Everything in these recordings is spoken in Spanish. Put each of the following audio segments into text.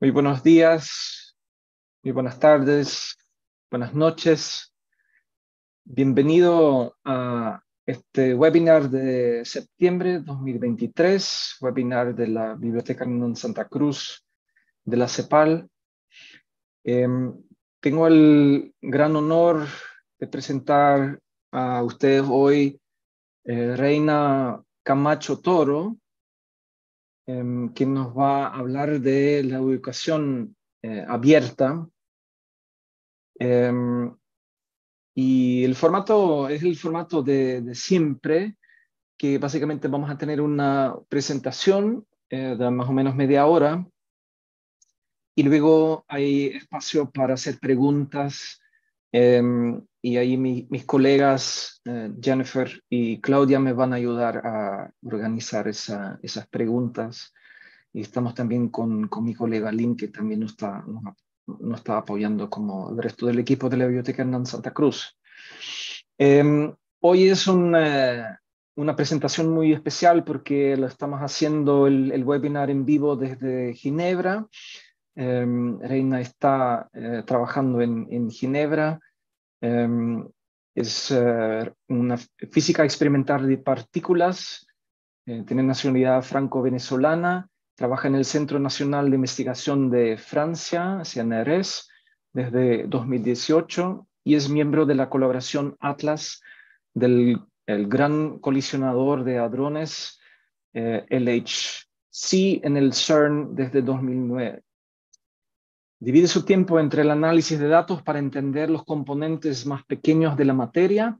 Muy buenos días, muy buenas tardes, buenas noches. Bienvenido a este webinar de septiembre 2023, webinar de la Biblioteca non Santa Cruz de la CEPAL. Em, tengo el gran honor de presentar a ustedes hoy eh, Reina Camacho Toro, em, quien nos va a hablar de la educación eh, abierta. Em, y el formato es el formato de, siempre, que básicamente vamos a tener una presentación eh, de más o menos media hora y luego hay espacio para hacer preguntas. Em, y ahí mis colegas eh, Jennifer y Claudia me van a ayudar a organizar esas preguntas. Y estamos también con, mi colega Lynn que también nos está, apoyando como el resto del equipo de la Biblioteca Hernán Santa Cruz. Em, hoy es eh, una, presentación muy especial porque lo estamos haciendo el webinar en vivo desde Ginebra. Em, Reina está eh, trabajando en, Ginebra. Em, es eh, una física experimental de partículas. Eh, tiene nacionalidad franco-venezolana. Trabaja en el Centro Nacional de Investigación de Francia, CNRS, desde 2018 y es miembro de la colaboración Atlas del gran colisionador de hadrones LHC en el CERN desde 2009. Divide su tiempo entre el análisis de datos para entender los componentes más pequeños de la materia,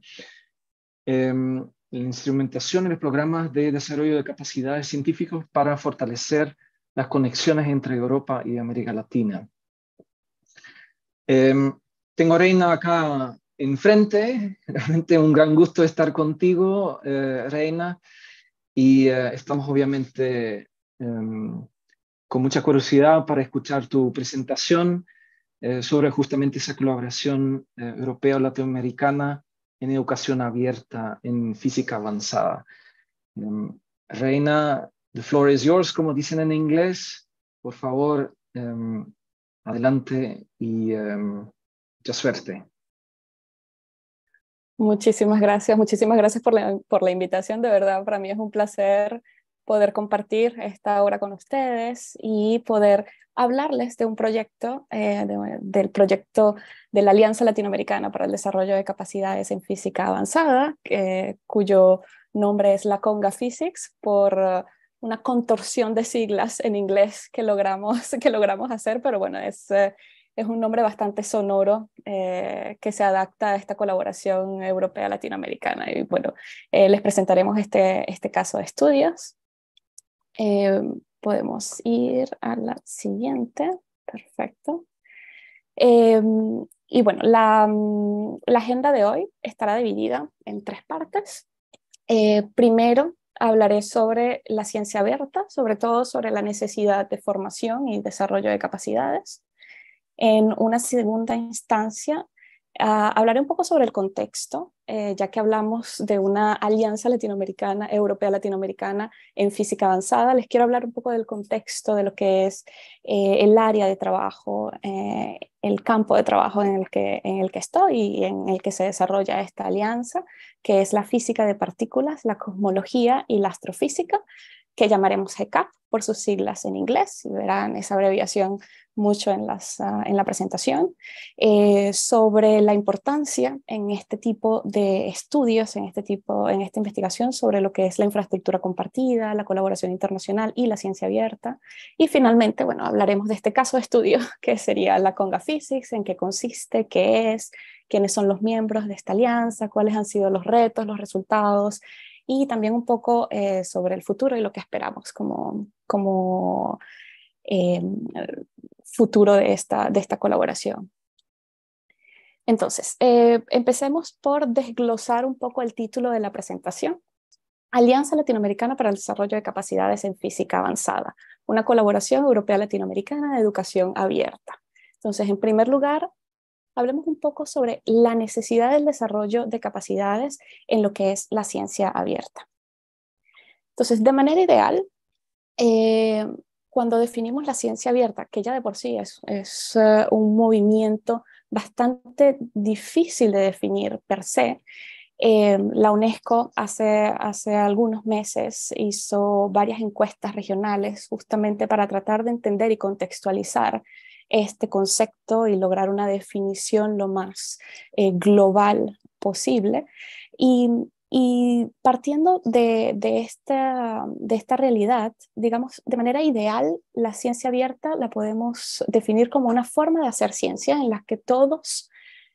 em, la instrumentación y los programas de desarrollo de capacidades científicas para fortalecer las conexiones entre Europa y América Latina. Em, tengo a Reina acá enfrente, realmente un gran gusto estar contigo, eh, Reina, y eh, estamos obviamente... Em, con mucha curiosidad para escuchar tu presentación eh, sobre justamente esa colaboración eh, europea latinoamericana en educación abierta, en física avanzada. Em, Reina, the floor is yours, como dicen en inglés. Por favor, em, adelante y mucha em, suerte. Muchísimas gracias, muchísimas gracias por la invitación. De verdad, para mí es un placer poder compartir esta obra con ustedes y poder hablarles de un proyecto, eh, del proyecto de la Alianza Latinoamericana para el Desarrollo de Capacidades en Física Avanzada, eh, cuyo nombre es la Conga Physics, por uh, una contorsión de siglas en inglés que logramos, que logramos hacer, pero bueno, es, eh, es un nombre bastante sonoro que se adapta a esta colaboración europea-latinoamericana. Y bueno, les presentaremos este, este caso de estudios. Eh, podemos ir a la siguiente. Perfecto. Eh, y bueno, mm, la, agenda de hoy estará dividida en tres partes. Eh, primero, hablaré sobre la ciencia abierta, sobre todo sobre la necesidad de formación y desarrollo de capacidades. En una segunda instancia, Ah, hablaré un poco sobre el contexto, eh, ya que hablamos de una alianza latinoamericana, europea-latinoamericana en física avanzada. Les quiero hablar un poco del contexto de lo que es eh, el área de trabajo, eh, el campo de trabajo en el, que, en el que estoy y en el que se desarrolla esta alianza, que es la física de partículas, la cosmología y la astrofísica que llamaremos GCAP por sus siglas en inglés, y verán esa abreviación mucho en, las, ah, en la presentación, eh, sobre la importancia en este tipo de estudios, en, este tipo, en esta investigación sobre lo que es la infraestructura compartida, la colaboración internacional y la ciencia abierta. Y finalmente, bueno, hablaremos de este caso de estudio que sería la Conga Physics, en qué consiste, qué es, quiénes son los miembros de esta alianza, cuáles han sido los retos, los resultados, y también un poco eh, sobre el futuro y lo que esperamos como, eh, futuro de esta, de esta colaboración. Entonces, eh, empecemos por desglosar un poco el título de la presentación. Alianza Latinoamericana para el Desarrollo de Capacidades en Física Avanzada, una colaboración europea latinoamericana de educación abierta. Entonces, en primer lugar, hablemos un poco sobre la necesidad del desarrollo de capacidades en lo que es la ciencia abierta. Entonces, de manera ideal, eh, cuando definimos la ciencia abierta, que ya de por sí es, eh, un movimiento bastante difícil de definir per se, eh, la UNESCO hace algunos meses hizo varias encuestas regionales justamente para tratar de entender y contextualizar este concepto y lograr una definición lo más eh, global posible. Y, partiendo de, de, esta, realidad, digamos, de manera ideal, la ciencia abierta la podemos definir como una forma de hacer ciencia en la que todos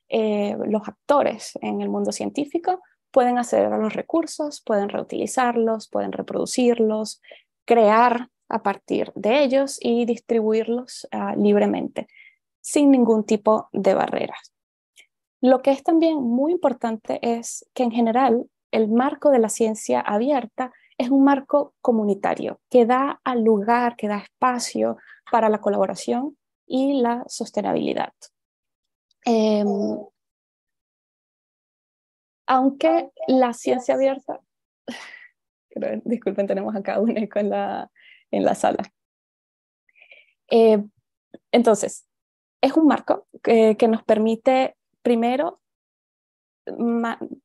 eh, los actores en el mundo científico pueden acceder a los recursos, pueden reutilizarlos, pueden reproducirlos, crear a partir de ellos y distribuirlos ah, libremente, sin ningún tipo de barreras. Lo que es también muy importante es que en general el marco de la ciencia abierta es un marco comunitario que da al lugar, que da espacio para la colaboración y la sostenibilidad. Em, aunque la ciencia abierta, disculpen, tenemos acá un eco en la, en la sala. Eh, entonces, es un marco que nos permite primero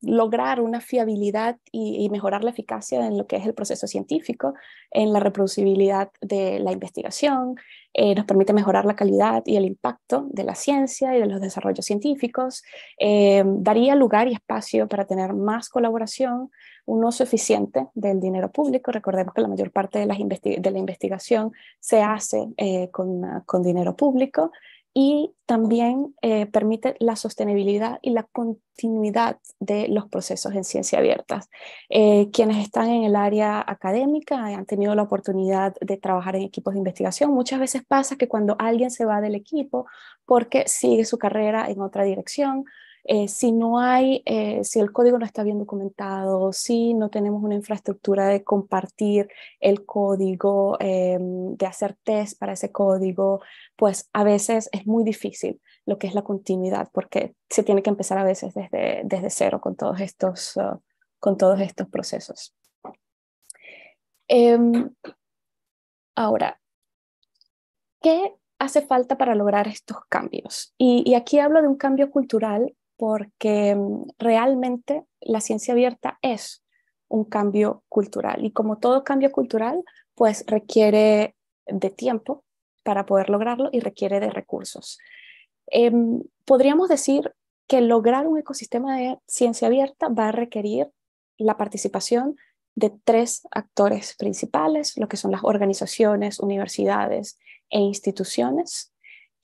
lograr una fiabilidad y, mejorar la eficacia en lo que es el proceso científico, en la reproducibilidad de la investigación, eh, nos permite mejorar la calidad y el impacto de la ciencia y de los desarrollos científicos, eh, daría lugar y espacio para tener más colaboración, un uso eficiente del dinero público. Recordemos que la mayor parte de, la investigación se hace eh, con dinero público y también eh, permite la sostenibilidad y la continuidad de los procesos en ciencia abierta. Eh, quienes están en el área académica han tenido la oportunidad de trabajar en equipos de investigación. Muchas veces pasa que cuando alguien se va del equipo porque sigue su carrera en otra dirección eh, si no hay, eh, si el código no está bien documentado, si no tenemos una infraestructura de compartir el código, eh, de hacer test para ese código, pues a veces es muy difícil lo que es la continuidad, porque se tiene que empezar a veces desde, desde cero con todos estos, uh, con todos estos procesos. Em, ahora, ¿qué hace falta para lograr estos cambios? Y, y, aquí hablo de un cambio cultural porque mm, realmente la ciencia abierta es un cambio cultural y como todo cambio cultural, pues requiere de tiempo para poder lograrlo y requiere de recursos. Em, podríamos decir que lograr un ecosistema de ciencia abierta va a requerir la participación de tres actores principales, lo que son las organizaciones, universidades e instituciones,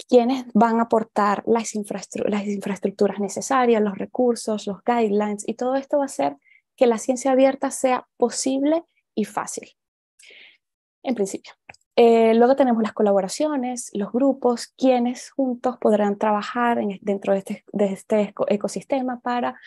quienes van a aportar las, infraestructuras necesarias, los recursos, los guidelines, y todo esto va a hacer que la ciencia abierta sea posible y fácil, en principio. Eh, luego tenemos las colaboraciones, los grupos, quienes juntos podrán trabajar e-, dentro de este, este ecosistema para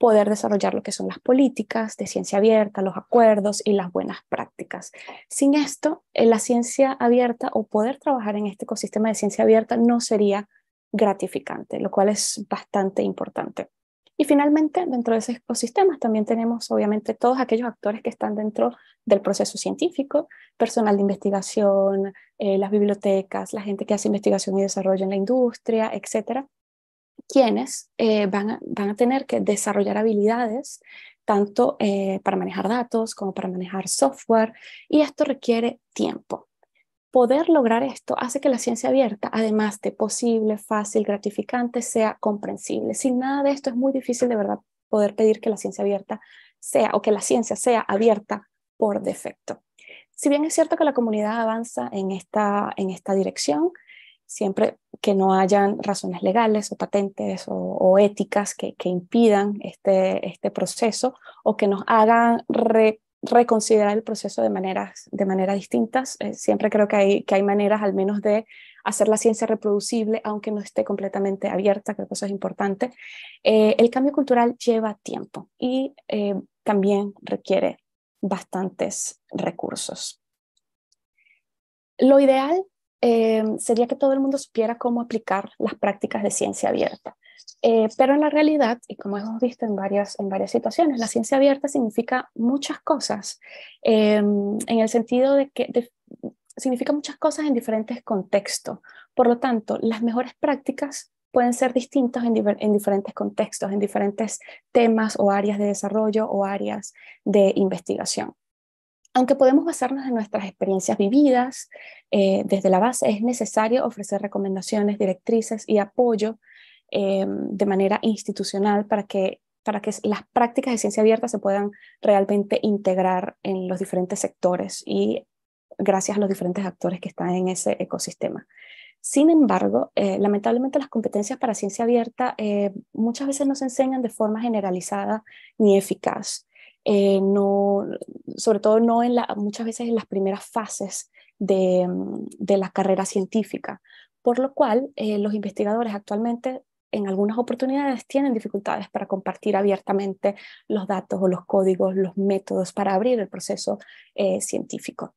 poder desarrollar lo que son las políticas de ciencia abierta, los acuerdos y las buenas prácticas. Sin esto, eh, la ciencia abierta o poder trabajar en este ecosistema de ciencia abierta no sería gratificante, lo cual es bastante importante. Y finalmente, dentro de esos ecosistemas también tenemos obviamente todos aquellos actores que están dentro del proceso científico, personal de investigación, eh, las bibliotecas, la gente que hace investigación y desarrollo en la industria, etcétera, quienes eh, van, a, tener que desarrollar habilidades tanto eh, para manejar datos como para manejar software y esto requiere tiempo. Poder lograr esto hace que la ciencia abierta, además de posible, fácil, gratificante, sea comprensible. Sin nada de esto es muy difícil de verdad poder pedir que la ciencia abierta sea o que la ciencia sea abierta por defecto. Si bien es cierto que la comunidad avanza en esta, en esta dirección, siempre que no hayan razones legales o patentes o, éticas que, impidan este, este proceso o que nos hagan reconsiderar el proceso de maneras, de distintas. Eh, siempre creo que hay, que hay maneras al menos de hacer la ciencia reproducible, aunque no esté completamente abierta, creo que eso es importante. Eh, el cambio cultural lleva tiempo y eh, también requiere bastantes recursos. Lo ideal eh, sería que todo el mundo supiera cómo aplicar las prácticas de ciencia abierta. Eh, pero en la realidad, y como hemos visto en varias, en varias situaciones, la ciencia abierta significa muchas cosas, eh, en el sentido de que significa muchas cosas en diferentes contextos. Por lo tanto, las mejores prácticas pueden ser distintas en, diferentes contextos, en diferentes temas o áreas de desarrollo o áreas de investigación. Aunque podemos basarnos en nuestras experiencias vividas, eh, desde la base es necesario ofrecer recomendaciones, directrices y apoyo eh, de manera institucional para que, las prácticas de ciencia abierta se puedan realmente integrar en los diferentes sectores y gracias a los diferentes actores que están en ese ecosistema. Sin embargo, eh, lamentablemente las competencias para ciencia abierta muchas veces no se enseñan de forma generalizada ni eficaz. Eh, no, sobre todo no en la, muchas veces en las primeras fases de, mm, la carrera científica, por lo cual eh, los investigadores actualmente en algunas oportunidades tienen dificultades para compartir abiertamente los datos o los códigos, los métodos para abrir el proceso eh, científico.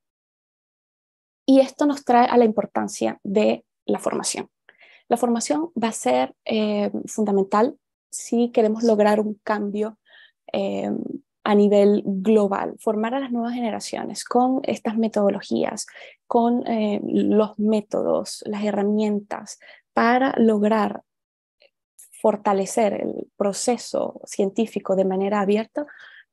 Y esto nos trae a la importancia de la formación. La formación va a ser fundamental si queremos lograr un cambio a nivel global, formar a las nuevas generaciones con estas metodologías, con eh, los métodos, las herramientas para lograr fortalecer el proceso científico de manera abierta,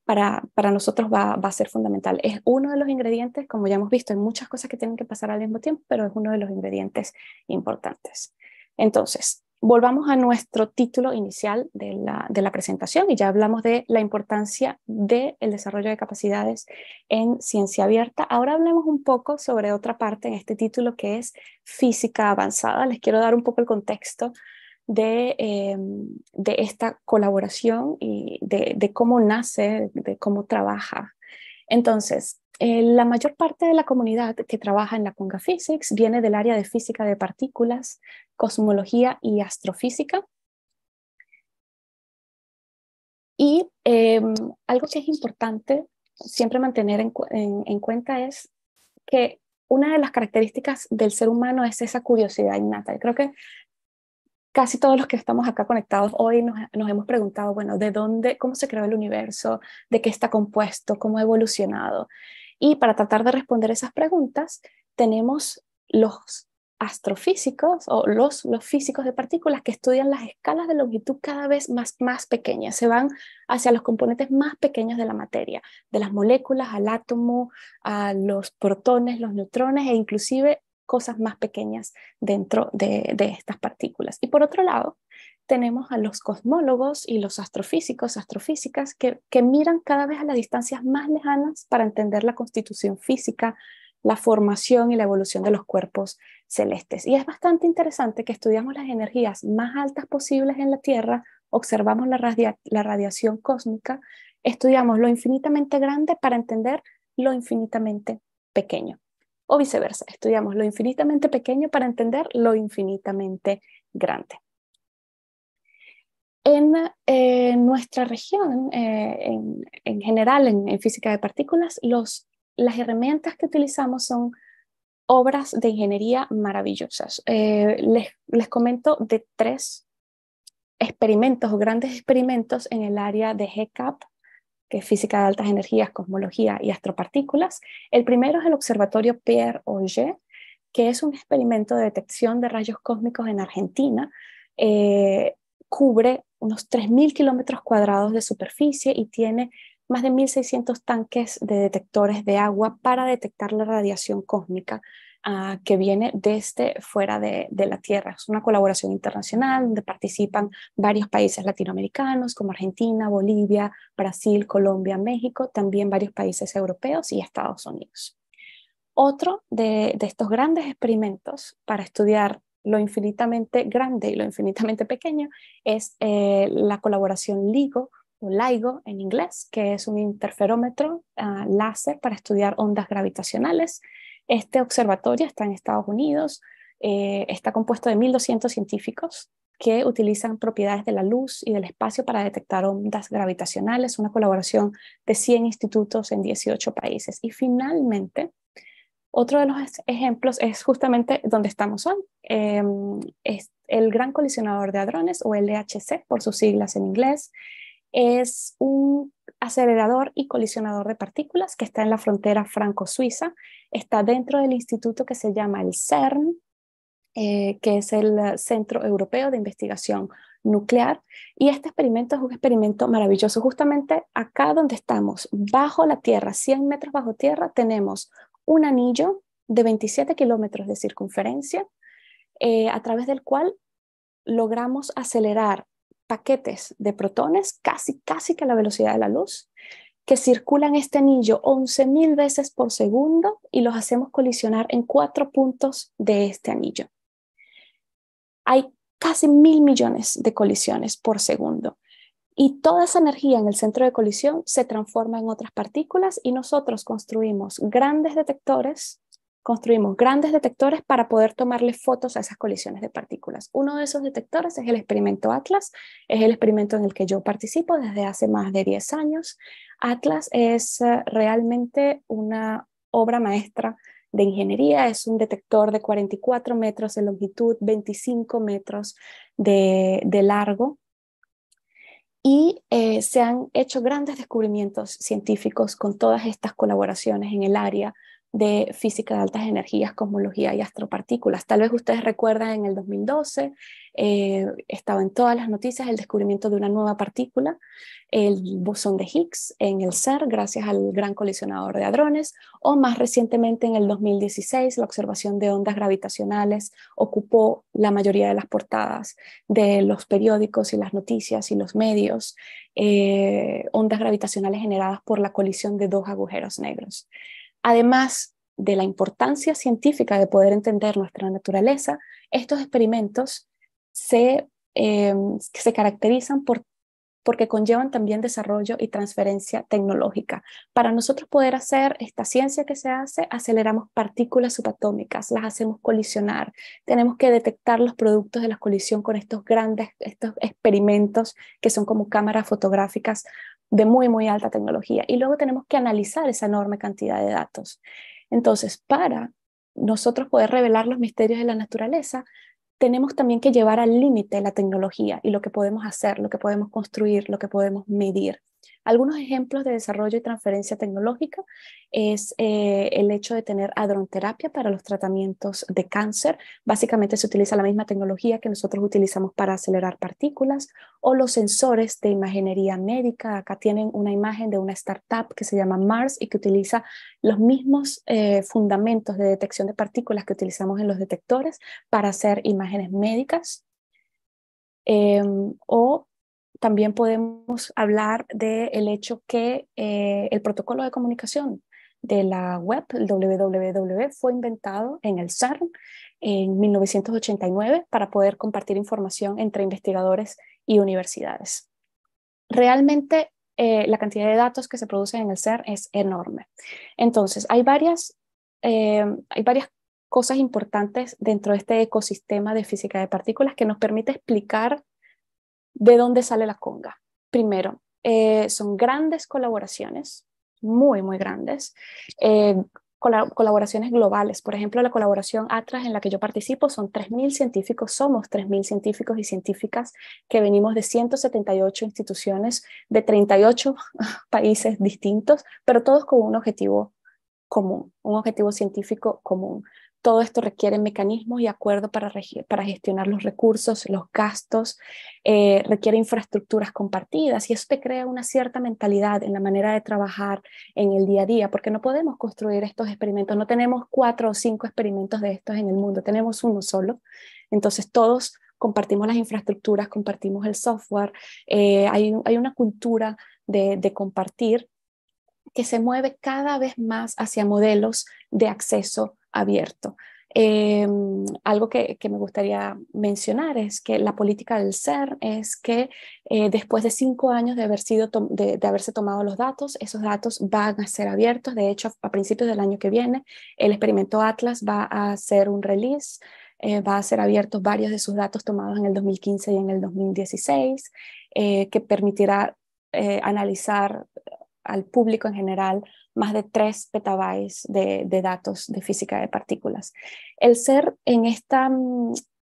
para, para, nosotros va, va, a ser fundamental. Es uno de los ingredientes, como ya hemos visto, hay muchas cosas que tienen que pasar al mismo tiempo, pero es uno de los ingredientes importantes. Entonces, volvamos a nuestro título inicial de la, de la, presentación y ya hablamos de la importancia del desarrollo de capacidades en ciencia abierta. Ahora hablemos un poco sobre otra parte en este título que es física avanzada. Les quiero dar un poco el contexto de, em, de esta colaboración y de, cómo nace, de cómo trabaja. Entonces, eh, la mayor parte de la comunidad que trabaja en la Conga Physics viene del área de física de partículas, cosmología y astrofísica. Y em, algo que es importante siempre mantener en, cuenta es que una de las características del ser humano es esa curiosidad innata. Yo creo que casi todos los que estamos acá conectados hoy nos, nos, hemos preguntado, bueno, ¿de dónde, cómo se creó el universo? ¿De qué está compuesto? ¿Cómo ha evolucionado? Y para tratar de responder esas preguntas, tenemos los astrofísicos o los, los físicos de partículas que estudian las escalas de longitud cada vez más, más pequeñas, se van hacia los componentes más pequeños de la materia, de las moléculas al átomo, a los protones, los neutrones e inclusive cosas más pequeñas dentro de, de estas partículas. Y por otro lado, tenemos a los cosmólogos y los astrofísicos, astrofísicas, que, miran cada vez a las distancias más lejanas para entender la constitución física, la formación y la evolución de los cuerpos celestes. Y es bastante interesante que estudiamos las energías más altas posibles en la Tierra, observamos la, la radiación cósmica, estudiamos lo infinitamente grande para entender lo infinitamente pequeño. O viceversa, estudiamos lo infinitamente pequeño para entender lo infinitamente grande en eh, nuestra región, eh, en, en, general en, física de partículas, los, las herramientas que utilizamos son obras de ingeniería maravillosas. Eh, les, les, comento de tres experimentos o grandes experimentos en el área de GCAP, que es física de altas energías, cosmología y astropartículas. El primero es el observatorio Pierre Auger, que es un experimento de detección de rayos cósmicos en Argentina. cubre unos 3.000 kilómetros cuadrados de superficie y tiene más de 1.600 tanques de detectores de agua para detectar la radiación cósmica ah, que viene desde fuera de, de, la Tierra. Es una colaboración internacional donde participan varios países latinoamericanos como Argentina, Bolivia, Brasil, Colombia, México, también varios países europeos y Estados Unidos. Otro de, de estos grandes experimentos para estudiar lo infinitamente grande y lo infinitamente pequeño es eh, la colaboración LIGO o LIGO en inglés, que es un interferómetro ah, láser para estudiar ondas gravitacionales. Este observatorio está en Estados Unidos, eh, está compuesto de 1.200 científicos que utilizan propiedades de la luz y del espacio para detectar ondas gravitacionales, una colaboración de 100 institutos en 18 países. Y finalmente, otro de los ejemplos es justamente donde estamos hoy. Em, es el Gran Colisionador de Hadrones, o LHC e por sus siglas en inglés, es un acelerador y colisionador de partículas que está en la frontera franco-suiza. Está dentro del instituto que se llama el CERN, eh, que es el eh, Centro Europeo de Investigación Nuclear. Y este experimento es un experimento maravilloso. Justamente acá donde estamos, bajo la Tierra, 100 metros bajo tierra, tenemos un anillo de 27 kilómetros de circunferencia, eh, a través del cual logramos acelerar paquetes de protones casi, casi que a la velocidad de la luz, que circulan este anillo 11.000 veces por segundo y los hacemos colisionar en cuatro puntos de este anillo. Hay casi mil millones de colisiones por segundo. Y toda esa energía en el centro de colisión se transforma en otras partículas y nosotros construimos grandes detectores, construimos grandes detectores para poder tomarle fotos a esas colisiones de partículas. Uno de esos detectores es el experimento Atlas, es el experimento en el que yo participo desde hace más de 10 años. Atlas es eh, realmente una obra maestra de ingeniería. Es un detector de 44 metros de longitud, 25 metros de largo, y eh, se han hecho grandes descubrimientos científicos con todas estas colaboraciones en el área de física de altas energías, cosmología y astropartículas. Tal vez ustedes recuerdan en el 2012, eh, estaba en todas las noticias el descubrimiento de una nueva partícula, el bosón de Higgs en el CERN, gracias al gran colisionador de hadrones, o más recientemente en el 2016, la observación de ondas gravitacionales ocupó la mayoría de las portadas de los periódicos y las noticias y los medios, eh, ondas gravitacionales generadas por la colisión de dos agujeros negros. Además de la importancia científica de poder entender nuestra naturaleza, estos experimentos se, eh, caracterizan porque conllevan también desarrollo y transferencia tecnológica. Para nosotros poder hacer esta ciencia que se hace, aceleramos partículas subatómicas, las hacemos colisionar, tenemos que detectar los productos de la colisión con estos grandes estos experimentos que son como cámaras fotográficas de muy, muy alta tecnología. Y luego tenemos que analizar esa enorme cantidad de datos. Entonces, para nosotros poder revelar los misterios de la naturaleza, tenemos también que llevar al límite la tecnología y lo que podemos hacer, lo que podemos construir, lo que podemos medir. Algunos ejemplos de desarrollo y transferencia tecnológica es eh, el hecho de tener adronterapia para los tratamientos de cáncer. Básicamente se utiliza la misma tecnología que nosotros utilizamos para acelerar partículas o los sensores de imaginería médica. Acá tienen una imagen de una startup que se llama Mars y que utiliza los mismos eh, fundamentos de detección de partículas que utilizamos en los detectores para hacer imágenes médicas. Em, o también podemos hablar del el hecho que eh, el protocolo de comunicación de la web, el www, fue inventado en el CERN en 1989 para poder compartir información entre investigadores y universidades. Realmente eh, la cantidad de datos que se producen en el CERN es enorme. Entonces, hay varias, eh, hay varias cosas importantes dentro de este ecosistema de física de partículas que nos permite explicar ¿De dónde sale la conga? Primero, eh, son grandes colaboraciones, muy, muy grandes, eh, colaboraciones globales. Por ejemplo, la colaboración atrás en la que yo participo son 3.000 científicos, somos 3.000 científicos y científicas que venimos de 178 instituciones, de 38 países distintos, pero todos con un objetivo común, un objetivo científico común. Todo esto requiere mecanismos y acuerdos para, gestionar los recursos, los gastos, eh, requiere infraestructuras compartidas y eso te crea una cierta mentalidad en la manera de trabajar en el día a día, porque no podemos construir estos experimentos, no tenemos cuatro o cinco experimentos de estos en el mundo, tenemos uno solo. Entonces todos compartimos las infraestructuras, compartimos el software, eh, hay, una cultura de, de compartir que se mueve cada vez más hacia modelos de acceso abierto. Em, algo que, me gustaría mencionar es que la política del CERN es que eh, después de cinco años de, haber sido de, haberse tomado los datos, esos datos van a ser abiertos. De hecho, a principios del año que viene, el experimento Atlas va a hacer un release, eh, va a ser abierto varios de sus datos tomados en el 2015 y en el 2016, eh, que permitirá analizar al público en general más de 3 petabytes de, datos de física de partículas. El ser en esta,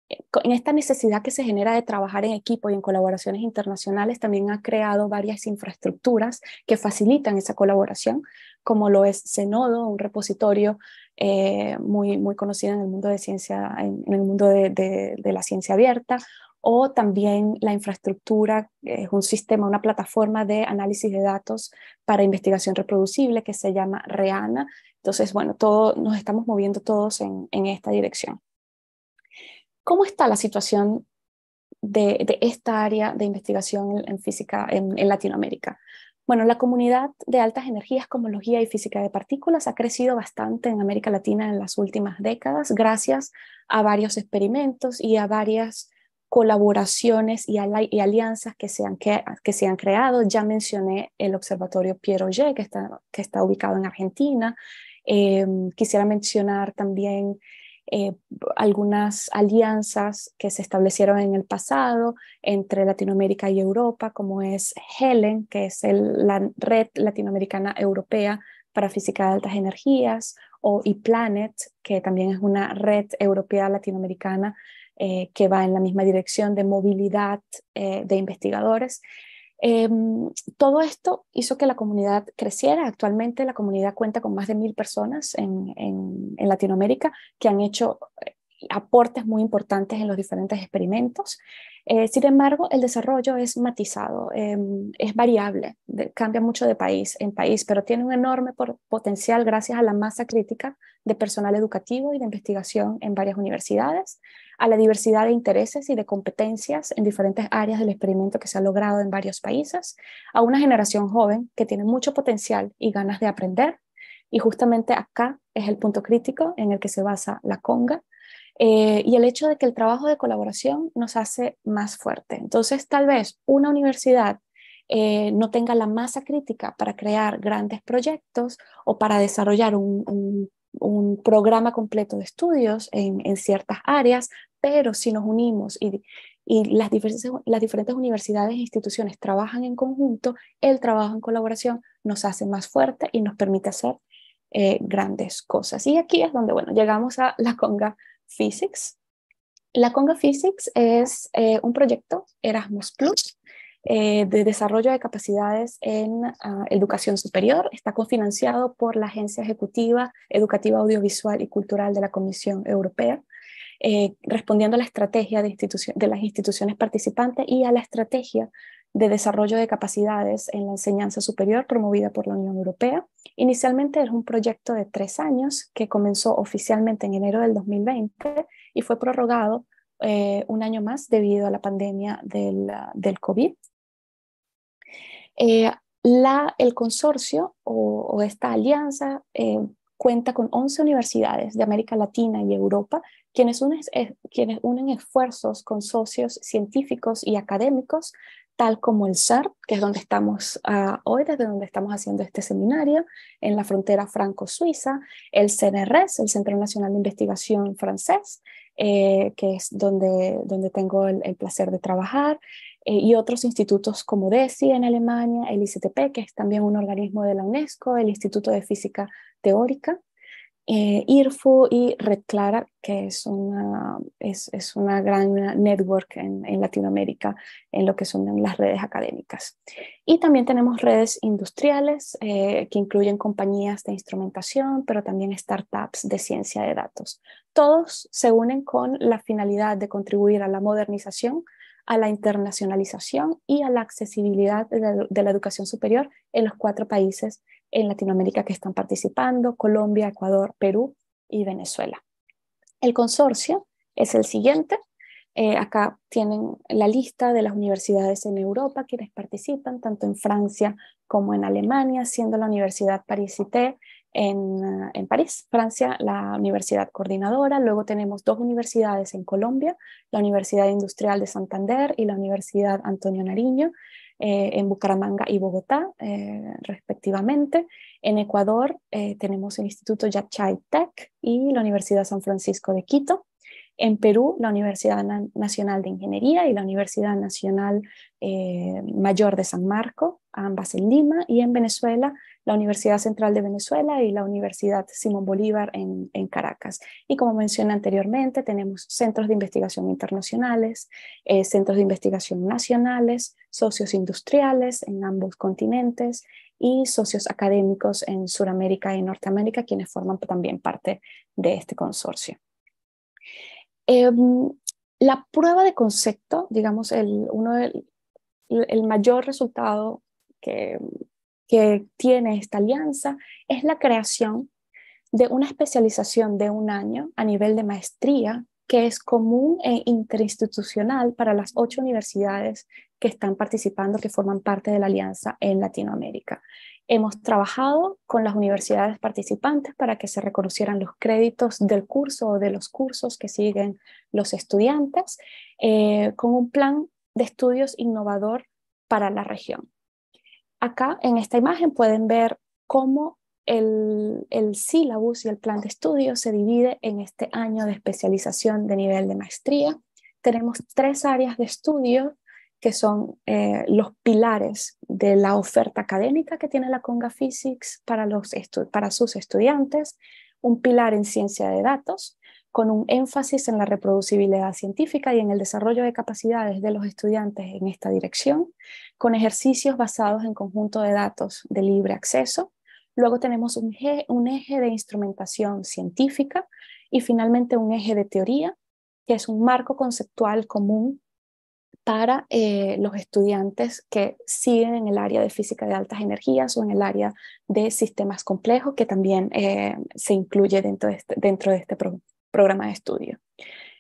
en esta necesidad que se genera de trabajar en equipo y en colaboraciones internacionales, también ha creado varias infraestructuras que facilitan esa colaboración, como lo es Zenodo, un repositorio eh, muy, muy conocido en el mundo de en, el mundo de, la ciencia abierta, o también la infraestructura, es eh, un sistema, una plataforma de análisis de datos para investigación reproducible que se llama REANA. Entonces, bueno, todo, nos estamos moviendo todos en, esta dirección. ¿Cómo está la situación de, esta área de investigación en física en, en Latinoamérica? Bueno, la comunidad de altas energías, cosmología y física de partículas ha crecido bastante en América Latina en las últimas décadas gracias a varios experimentos y a varias colaboraciones y, alianzas que se, han que, se creado. Ya mencioné el Observatorio Piero que está, que está ubicado en Argentina. Em, quisiera mencionar también eh, algunas alianzas que se establecieron en el pasado entre Latinoamérica y Europa, como es HELEN, que es la Red Latinoamericana Europea para Física de Altas Energías, o ePlanet, que también es una red europea latinoamericana eh, que va en la misma dirección de movilidad eh, de investigadores. Em, todo esto hizo que la comunidad creciera. Actualmente la comunidad cuenta con más de mil personas en Latinoamérica que han hecho eh, aportes muy importantes en los diferentes experimentos. Eh, sin embargo, el desarrollo es matizado, em, es variable, cambia mucho de país en país, pero tiene un enorme potencial gracias a la masa crítica de personal educativo y de investigación en varias universidades, a la diversidad de intereses y de competencias en diferentes áreas del experimento que se ha logrado en varios países, a una generación joven que tiene mucho potencial y ganas de aprender. Y justamente acá es el punto crítico en el que se basa la conga, eh, y el hecho de que el trabajo de colaboración nos hace más fuerte. Entonces, tal vez una universidad eh, no tenga la masa crítica para crear grandes proyectos o para desarrollar un, programa completo de estudios en, ciertas áreas, pero si nos unimos y, las, diferentes universidades e instituciones trabajan en conjunto, el trabajo en colaboración nos hace más fuerte y nos permite hacer eh, grandes cosas. Y aquí es donde, bueno, llegamos a la conga Physics. La Conga Physics es eh, un proyecto Erasmus Plus eh, de desarrollo de capacidades en ah, educación superior. Está cofinanciado por la Agencia Ejecutiva Educativa Audiovisual y Cultural de la Comisión Europea, eh, respondiendo a la estrategia de, de, las instituciones participantes y a la estrategia de Desarrollo de Capacidades en la Enseñanza Superior promovida por la Unión Europea. Inicialmente es un proyecto de tres años que comenzó oficialmente en enero del 2020 y fue prorrogado eh, un año más debido a la pandemia del, COVID. Eh, el consorcio o, esta alianza eh, cuenta con 11 universidades de América Latina y Europa, quienes unen, quienes unen esfuerzos con socios científicos y académicos tal como el SAR, que es donde estamos ah, hoy, desde donde estamos haciendo este seminario, en la frontera franco-suiza, el CNRS, el Centro Nacional de Investigación Francés, eh, que es donde, donde tengo el, placer de trabajar, eh, y otros institutos como DESI en Alemania, el ICTP, que es también un organismo de la UNESCO, el Instituto de Física Teórica eh, IRFU y Red Clara, que es una, gran network en, Latinoamérica en lo que son las redes académicas. Y también tenemos redes industriales eh, que incluyen compañías de instrumentación, pero también startups de ciencia de datos. Todos se unen con la finalidad de contribuir a la modernización a la internacionalización y a la accesibilidad de la, de la educación superior en los cuatro países en Latinoamérica que están participando, Colombia, Ecuador, Perú y Venezuela. El consorcio es el siguiente. Eh, acá tienen la lista de las universidades en Europa quienes participan, tanto en Francia como en Alemania, siendo la Universidad Paris-Cité eh, en, París, Francia, la universidad coordinadora. Luego tenemos dos universidades en Colombia, la Universidad Industrial de Santander y la Universidad Antonio Nariño. Eh, en Bucaramanga y Bogotá, eh, respectivamente. En Ecuador eh, tenemos el Instituto Yachay Tech y la Universidad San Francisco de Quito. En Perú, la Universidad Nacional de Ingeniería y la Universidad Nacional Mayor de San Marco, ambas en Lima. Y en Venezuela, la Universidad Central de Venezuela y la Universidad Simón Bolívar en, Caracas. Y como mencioné anteriormente, tenemos centros de investigación internacionales, eh, centros de investigación nacionales, socios industriales en ambos continentes y socios académicos en Sudamérica y Norteamérica, quienes forman también parte de este consorcio. Em, la prueba de concepto, digamos, el, uno el mayor resultado que que tiene esta alianza es la creación de una especialización de un año a nivel de maestría que es común e interinstitucional para las ocho universidades que están participando, que forman parte de la alianza en Latinoamérica. Hemos trabajado con las universidades participantes para que se reconocieran los créditos del curso o de los cursos que siguen los estudiantes, eh, con un plan de estudios innovador para la región. Acá en esta imagen pueden ver cómo el, el sílabus y el plan de estudio se divide en este año de especialización de nivel de maestría. Tenemos tres áreas de estudio que son eh, los pilares de la oferta académica que tiene la Conga Physics para, los para sus estudiantes, un pilar en ciencia de datos, con un énfasis en la reproducibilidad científica y en el desarrollo de capacidades de los estudiantes en esta dirección, con ejercicios basados en conjunto de datos de libre acceso. Luego tenemos un, eje, de instrumentación científica y finalmente un eje de teoría, que es un marco conceptual común para eh, los estudiantes que siguen en el área de física de altas energías o en el área de sistemas complejos, que también eh, se incluye dentro de este, dentro de este, programa de estudio.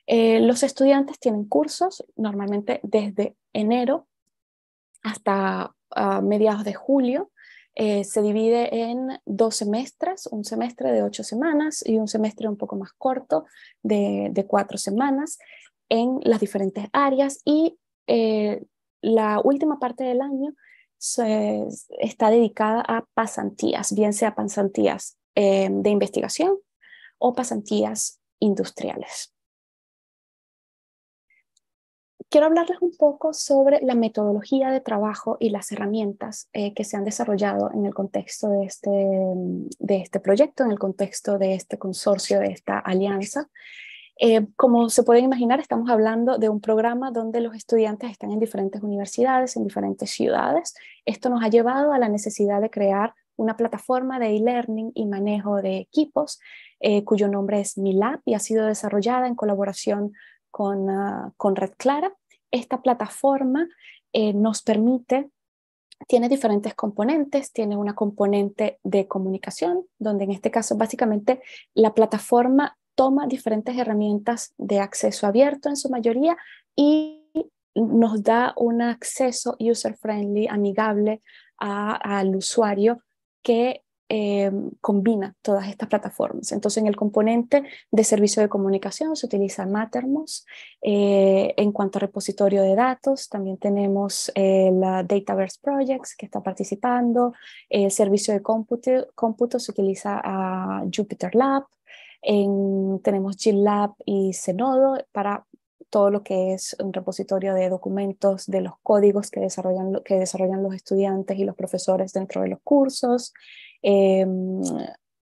Eh, los estudiantes tienen cursos normalmente desde enero hasta ah, mediados de julio. Eh, se divide en dos semestres, un semestre de ocho semanas y un semestre un poco más corto de, cuatro semanas en las diferentes áreas y eh, la última parte del año está dedicada a pasantías, bien sea pasantías de investigación o pasantías industriales. Quiero hablarles un poco sobre la metodología de trabajo y las herramientas eh, que se han desarrollado en el contexto este, de este, proyecto, en el contexto de este consorcio, de esta alianza. Eh, como se pueden imaginar, estamos hablando de un programa donde los estudiantes están en diferentes universidades, en diferentes ciudades. Esto nos ha llevado a la necesidad de crear una plataforma de e-learning y manejo de equipos eh, cuyo nombre es MILAB y ha sido desarrollada en colaboración con, ah, Red Clara. Esta plataforma eh, nos permite, tiene diferentes componentes, tiene una componente de comunicación, donde en este caso básicamente la plataforma toma diferentes herramientas de acceso abierto en su mayoría y nos da un acceso user-friendly, amigable al usuario que eh, combina todas estas plataformas. Entonces, en el componente de servicio de comunicación se utiliza Mattermost. Eh, en cuanto a repositorio de datos, también tenemos eh, la Dataverse Projects que está participando. El servicio de cómputo, se utiliza a Jupyter Lab. En, tenemos GitLab y Zenodo para todo lo que es un repositorio de documentos, de los códigos que desarrollan, que desarrollan los estudiantes y los profesores dentro de los cursos. Eh,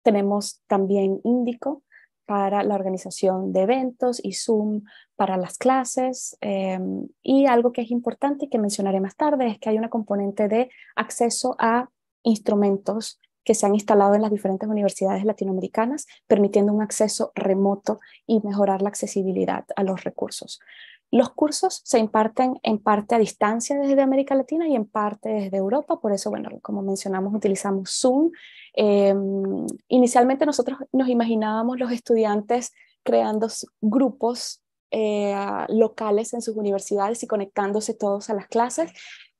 tenemos también Índico para la organización de eventos y Zoom para las clases. Eh, y algo que es importante y que mencionaré más tarde es que hay una componente de acceso a instrumentos que se han instalado en las diferentes universidades latinoamericanas, permitiendo un acceso remoto y mejorar la accesibilidad a los recursos. Los cursos se imparten en parte a distancia desde América Latina y en parte desde Europa, por eso, bueno, como mencionamos, utilizamos Zoom. Em, inicialmente nosotros nos imaginábamos los estudiantes creando grupos eh, locales en sus universidades y conectándose todos a las clases,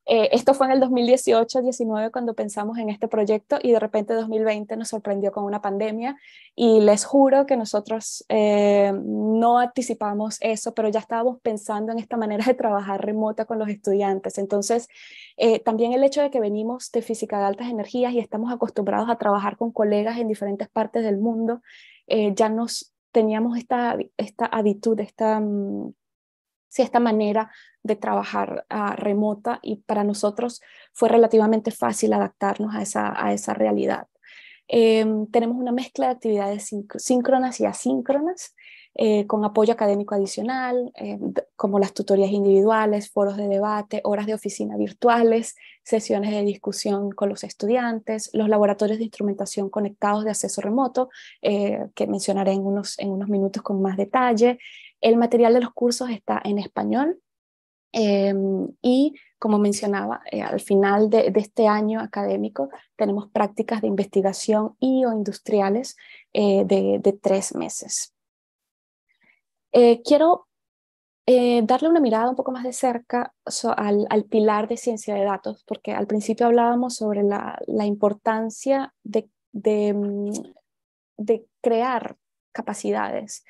eh, esto fue en el 2018-19 cuando pensamos en este proyecto y de repente 2020 nos sorprendió con una pandemia y les juro que nosotros eh, no anticipamos eso, pero ya estábamos pensando en esta manera de trabajar remota con los estudiantes. Entonces, eh, también el hecho de que venimos de física de altas energías y estamos acostumbrados a trabajar con colegas en diferentes partes del mundo, ya nos teníamos esta, esta esta... Mm, si esta manera de trabajar ah, remota y para nosotros fue relativamente fácil adaptarnos a esa, realidad. Em, tenemos una mezcla de actividades síncronas y asíncronas. Eh, con apoyo académico adicional, eh, como las tutorías individuales, foros de debate, horas de oficina virtuales, sesiones de discusión con los estudiantes, los laboratorios de instrumentación conectados de acceso remoto, eh, que mencionaré en unos, minutos con más detalle. El material de los cursos está en español, em, y como mencionaba, al final de, este año académico tenemos prácticas de investigación y o industriales de, tres meses. Eh, quiero eh, darle una mirada un poco más de cerca al, pilar de ciencia de datos, porque al principio hablábamos sobre la, importancia mm, de, crear capacidades,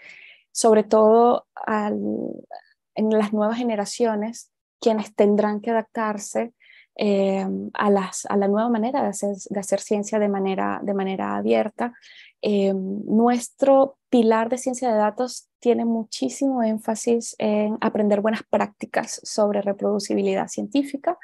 sobre todo en las nuevas generaciones, quienes tendrán que adaptarse eh, a, las, a, la nueva manera de hacer, ciencia de manera, de manera abierta. nuestro pilar de ciencia de datos tiene muchísimo énfasis en aprender buenas prácticas sobre reproducibilidad científica.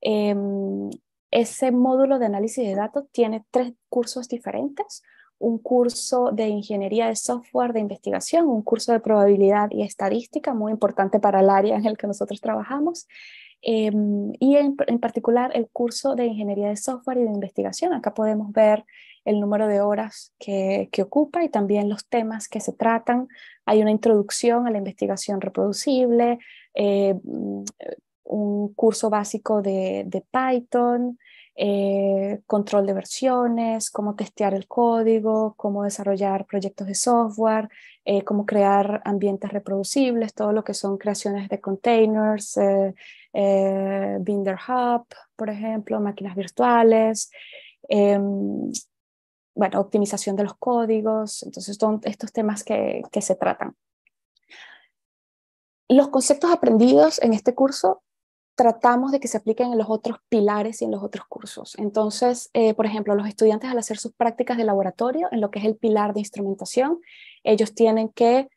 Em, ese módulo de análisis de datos tiene tres cursos diferentes, un curso de ingeniería de software de investigación, un curso de probabilidad y estadística, muy importante para el área en el que nosotros trabajamos, em, y en, en, particular el curso de ingeniería de software y de investigación. Acá podemos ver el número de horas que, ocupa y también los temas que se tratan. Hay una introducción a la investigación reproducible, eh, mm, un curso básico de, Python, eh, control de versiones, cómo testear el código, cómo desarrollar proyectos de software, eh, cómo crear ambientes reproducibles, todo lo que son creaciones de containers, Binder Hub, por ejemplo, máquinas virtuales. Em, bueno, optimización de los códigos, entonces son estos temas que, se tratan. Los conceptos aprendidos en este curso tratamos de que se apliquen en los otros pilares y en los otros cursos. Entonces, eh, por ejemplo, los estudiantes al hacer sus prácticas de laboratorio, en lo que es el pilar de instrumentación, ellos tienen que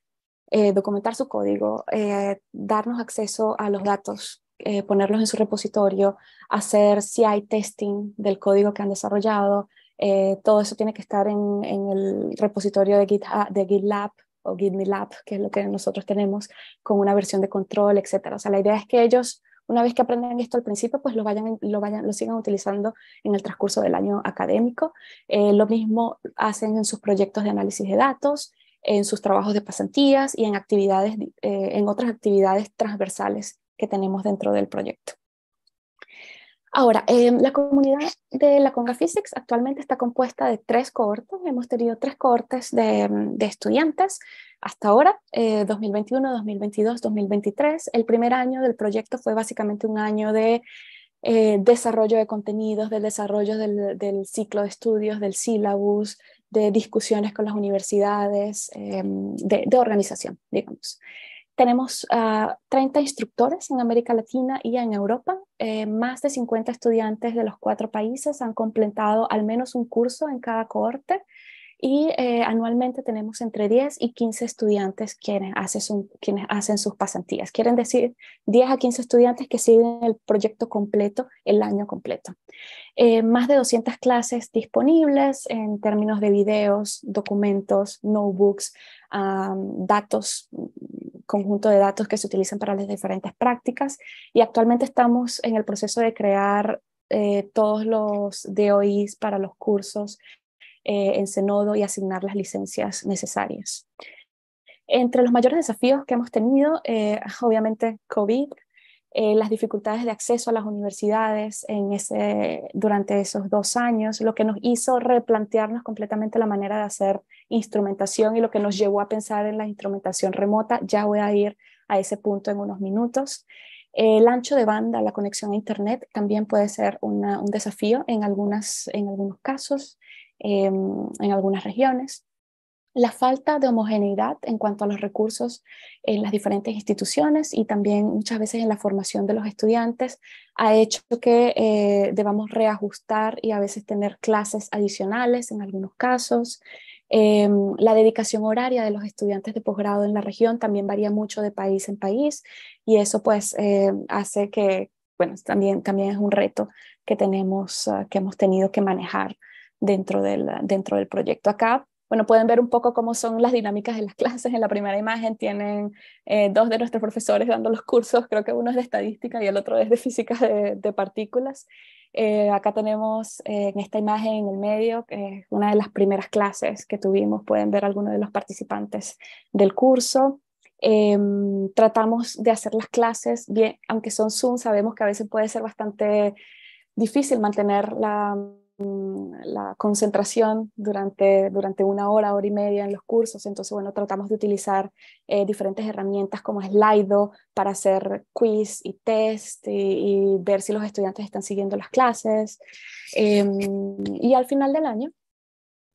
eh, documentar su código, eh, darnos acceso a los datos, ponerlos en su repositorio, hacer CI testing del código que han desarrollado, eh, todo eso tiene que estar en, el repositorio de, ah, de GitLab o GitMeLab, que es lo que nosotros tenemos, con una versión de control, etc. O sea, la idea es que ellos, una vez que aprendan esto al principio, pues lo, vayan, lo, vayan, lo sigan utilizando en el transcurso del año académico. Eh, lo mismo hacen en sus proyectos de análisis de datos, en sus trabajos de pasantías y en, actividades, eh, en otras actividades transversales que tenemos dentro del proyecto. Ahora, em, la comunidad de la Conga Physics actualmente está compuesta de tres cohortes. Hemos tenido tres cohortes de, em, estudiantes hasta ahora, 2021, 2022, 2023. El primer año del proyecto fue básicamente un año de eh, desarrollo de contenidos, del desarrollo del, ciclo de estudios, del syllabus, de discusiones con las universidades, em, de organización, digamos. Tenemos uh, ah, 30 instructores en América Latina y en Europa. Eh, más de 50 estudiantes de los cuatro países han completado al menos un curso en cada cohorte y eh, anualmente tenemos entre 10 y 15 estudiantes quienes hacen, sus pasantías. Quieren decir 10 a 15 estudiantes que siguen el proyecto completo, el año completo. Eh, más de 200 clases disponibles en términos de videos, documentos, notebooks, datos, conjunto de datos que se utilizan para las diferentes prácticas. Y actualmente estamos en el proceso de crear eh, todos los DOIs para los cursos eh, en Senodo y asignar las licencias necesarias. Entre los mayores desafíos que hemos tenido, eh, obviamente COVID, eh, las dificultades de acceso a las universidades durante esos dos años, lo que nos hizo replantearnos completamente la manera de hacer instrumentación y lo que nos llevó a pensar en la instrumentación remota. Ya voy a ir a ese punto en unos minutos. El ancho de banda, la conexión a Internet también puede ser un desafío en, algunas, en algunos casos. Em, en algunas regiones, la falta de homogeneidad en cuanto a los recursos en las diferentes instituciones y también muchas veces en la formación de los estudiantes ha hecho que eh, debamos reajustar y a veces tener clases adicionales en algunos casos. Em, la dedicación horaria de los estudiantes de posgrado en la región también varía mucho de país en país y eso pues eh, hace que, bueno, también, también es un reto que tenemos, ah, que hemos tenido que manejar dentro del, dentro del proyecto. Acá, bueno, pueden ver un poco cómo son las dinámicas de las clases. En la primera imagen tienen eh, dos de nuestros profesores dando los cursos, creo que uno es de estadística y el otro es de física de, partículas. Eh, acá tenemos eh, en esta imagen en el medio que es una de las primeras clases que tuvimos. Pueden ver algunos de los participantes del curso. Em, tratamos de hacer las clases bien, aunque son Zoom, sabemos que a veces puede ser bastante difícil mantener la, Mm, la concentración durante, durante una hora, hora y media en los cursos. Entonces, bueno, tratamos de utilizar eh, diferentes herramientas como Slido para hacer quiz y test y, ver si los estudiantes están siguiendo las clases. Em, y al final del año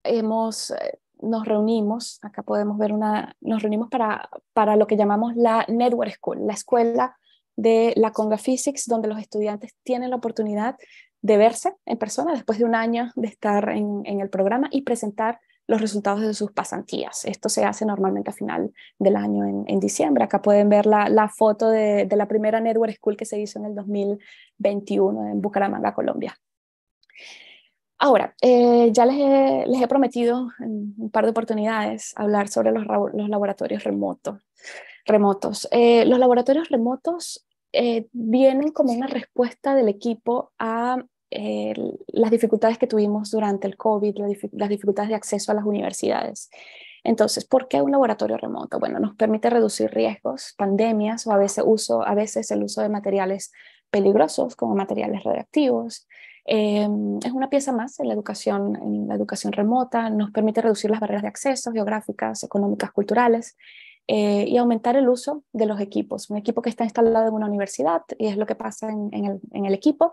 hemos, eh, nos reunimos, acá podemos ver una, nos reunimos para, para lo que llamamos la Network School, la escuela de la Conga Physics, donde los estudiantes tienen la oportunidad de verse en persona después de un año de estar en, el programa y presentar los resultados de sus pasantías. Esto se hace normalmente a final del año, en, diciembre. Acá pueden ver la, foto de, la primera Network School que se hizo en el 2021 en Bucaramanga, Colombia. Ahora, eh, ya les he, prometido un par de oportunidades hablar sobre los, laboratorios remoto, remotos. Eh, los laboratorios remotos eh, vienen como una respuesta del equipo a eh, las dificultades que tuvimos durante el COVID, las dificultades de acceso a las universidades. Entonces, ¿por qué un laboratorio remoto? Bueno, nos permite reducir riesgos, pandemias o a veces, uso, a veces el uso de materiales peligrosos como materiales radiactivos. Eh, es una pieza más en la, educación, en la educación remota, nos permite reducir las barreras de acceso geográficas, económicas, culturales eh, y aumentar el uso de los equipos. Un equipo que está instalado en una universidad y es lo que pasa en el equipo,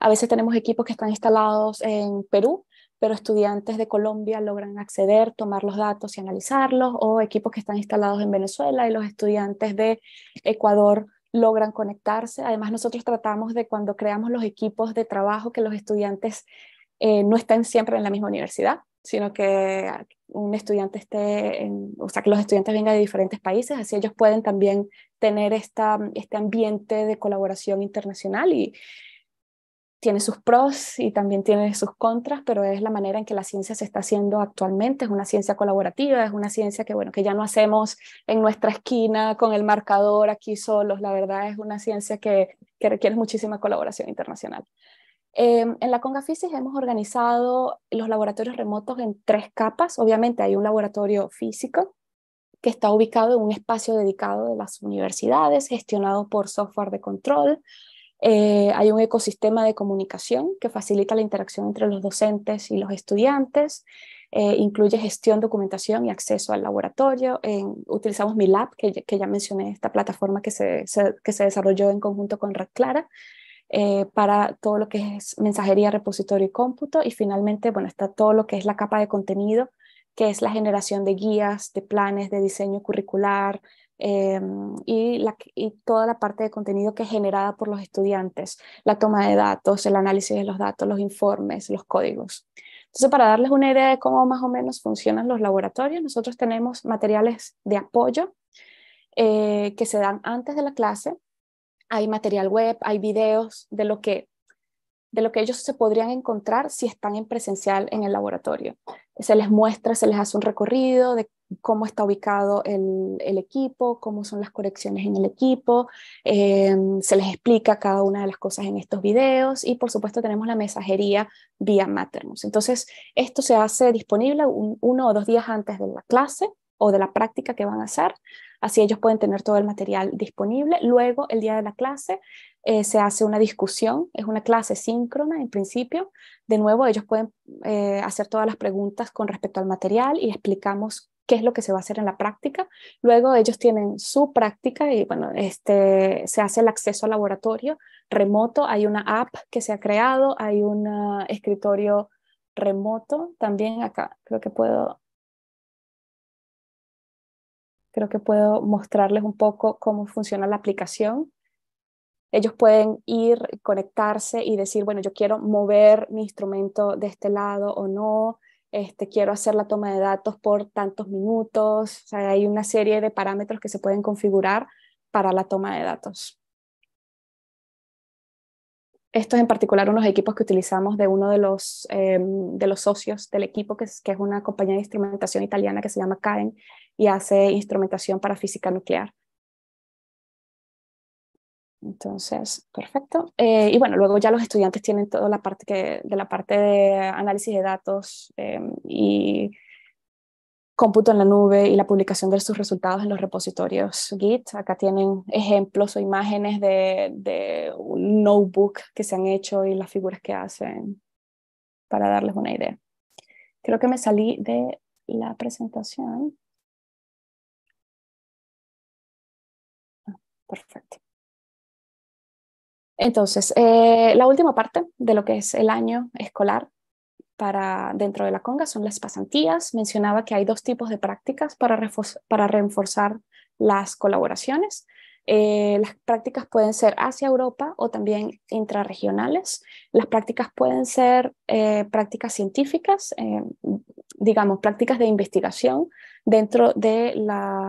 a veces tenemos equipos que están instalados en Perú, pero estudiantes de Colombia logran acceder, tomar los datos y analizarlos, o equipos que están instalados en Venezuela y los estudiantes de Ecuador logran conectarse. Además, nosotros tratamos de cuando creamos los equipos de trabajo que los estudiantes eh, no estén siempre en la misma universidad, sino que un estudiante esté, en, o sea, que los estudiantes vengan de diferentes países, así ellos pueden también tener esta, este ambiente de colaboración internacional y, tiene sus pros y también tiene sus contras, pero es la manera en que la ciencia se está haciendo actualmente. Es una ciencia colaborativa, es una ciencia que, bueno, que ya no hacemos en nuestra esquina con el marcador aquí solos. La verdad es una ciencia que, requiere muchísima colaboración internacional. Em, en la Congafisis hemos organizado los laboratorios remotos en tres capas. Obviamente hay un laboratorio físico que está ubicado en un espacio dedicado de las universidades, gestionado por software de control eh, hay un ecosistema de comunicación que facilita la interacción entre los docentes y los estudiantes. Eh, incluye gestión, documentación y acceso al laboratorio. utilizamos mi que, ya mencioné, esta plataforma que se, desarrolló en conjunto con Red Clara. Eh, para todo lo que es mensajería, repositorio y cómputo. Y finalmente, bueno, está todo lo que es la capa de contenido, que es la generación de guías, de planes de diseño curricular, Em, y, toda la parte de contenido que es generada por los estudiantes, la toma de datos, el análisis de los datos, los informes, los códigos. Entonces, para darles una idea de cómo más o menos funcionan los laboratorios, nosotros tenemos materiales de apoyo eh, que se dan antes de la clase, hay material web, hay videos de lo que de lo que ellos se podrían encontrar si están en presencial en el laboratorio. Se les muestra, se les hace un recorrido de cómo está ubicado el, equipo, cómo son las correcciones en el equipo, eh, se les explica cada una de las cosas en estos videos y por supuesto tenemos la mensajería vía Maternos. Entonces, esto se hace disponible uno o dos días antes de la clase o de la práctica que van a hacer, así ellos pueden tener todo el material disponible. Luego, el día de la clase, eh, se hace una discusión, es una clase síncrona en principio. De nuevo, ellos pueden eh, hacer todas las preguntas con respecto al material y explicamos qué es lo que se va a hacer en la práctica. Luego ellos tienen su práctica y bueno, este, se hace el acceso al laboratorio remoto. Hay una app que se ha creado, hay un ah, escritorio remoto también acá. Creo que puedo creo que puedo mostrarles un poco cómo funciona la aplicación. Ellos pueden ir, conectarse y decir, bueno, yo quiero mover mi instrumento de este lado o no, este, quiero hacer la toma de datos por tantos minutos, hay una serie de parámetros que se pueden configurar para la toma de datos. Esto es en particular unos equipos que utilizamos de uno de los, em, de los socios del equipo, que es, que es una compañía de instrumentación italiana que se llama CAEN y hace instrumentación para física nuclear. Entonces, perfecto. Eh, y bueno, luego ya los estudiantes tienen toda la parte de la parte de análisis de datos eh, y cómputo en la nube y la publicación de sus resultados en los repositorios Git. Acá tienen ejemplos o imágenes de, de un notebook que se han hecho y las figuras que hacen para darles una idea. Creo que me salí de la presentación. Ah, perfecto. Entonces, eh, la última parte de lo que es el año escolar para dentro de la conga son las pasantías. Mencionaba que hay dos tipos de prácticas para, reforzar, las colaboraciones. Eh, las prácticas pueden ser hacia Europa o también intrarregionales. Las prácticas pueden ser eh, prácticas científicas, digamos, prácticas de investigación dentro de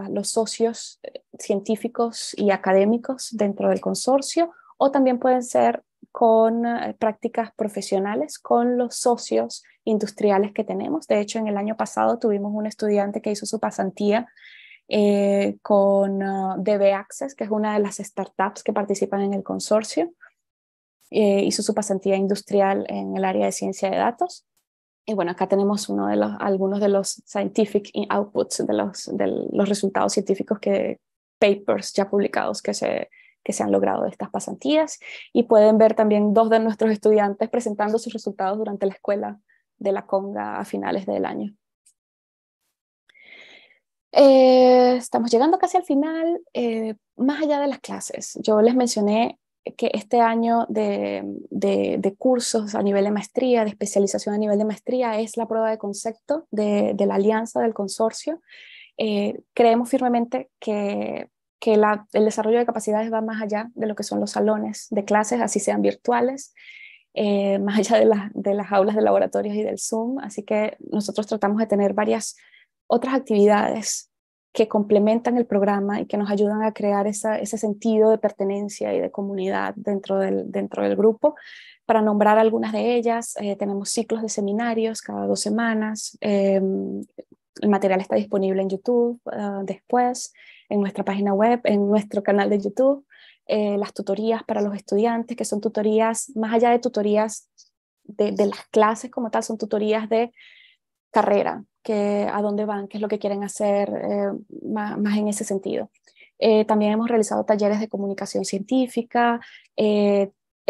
los socios científicos y académicos dentro del consorcio o también pueden ser con eh, prácticas profesionales, con los socios industriales que tenemos. De hecho, en el año pasado tuvimos un estudiante que hizo su pasantía eh, con ah, DB Access, que es una de las startups que participan en el consorcio. Eh, hizo su pasantía industrial en el área de ciencia de datos. Y bueno, acá tenemos algunos de los scientific outputs, de los, de los resultados científicos, que, papers ya publicados que se, que se han logrado de estas pasantías y pueden ver también dos de nuestros estudiantes presentando sus resultados durante la escuela de la Conga a finales del año. Eh, estamos llegando casi al final, eh, más allá de las clases. Yo les mencioné que este año de, de, cursos a nivel de maestría, de especialización a nivel de maestría, es la prueba de concepto de, la alianza del consorcio. Eh, creemos firmemente que que el desarrollo de capacidades va más allá de lo que son los salones de clases, así sean virtuales, eh, más allá de, de las aulas de laboratorios y del Zoom. Así que nosotros tratamos de tener varias otras actividades que complementan el programa y que nos ayudan a crear ese sentido de pertenencia y de comunidad dentro del, dentro del grupo. Para nombrar algunas de ellas, eh, tenemos ciclos de seminarios cada dos semanas, eh, el material está disponible en YouTube ah, después, en nuestra página web, en nuestro canal de YouTube, eh, las tutorías para los estudiantes, que son tutorías, más allá de tutorías de, las clases como tal, son tutorías de carrera, que a dónde van, qué es lo que quieren hacer, eh, más, en ese sentido. Eh, también hemos realizado talleres de comunicación científica.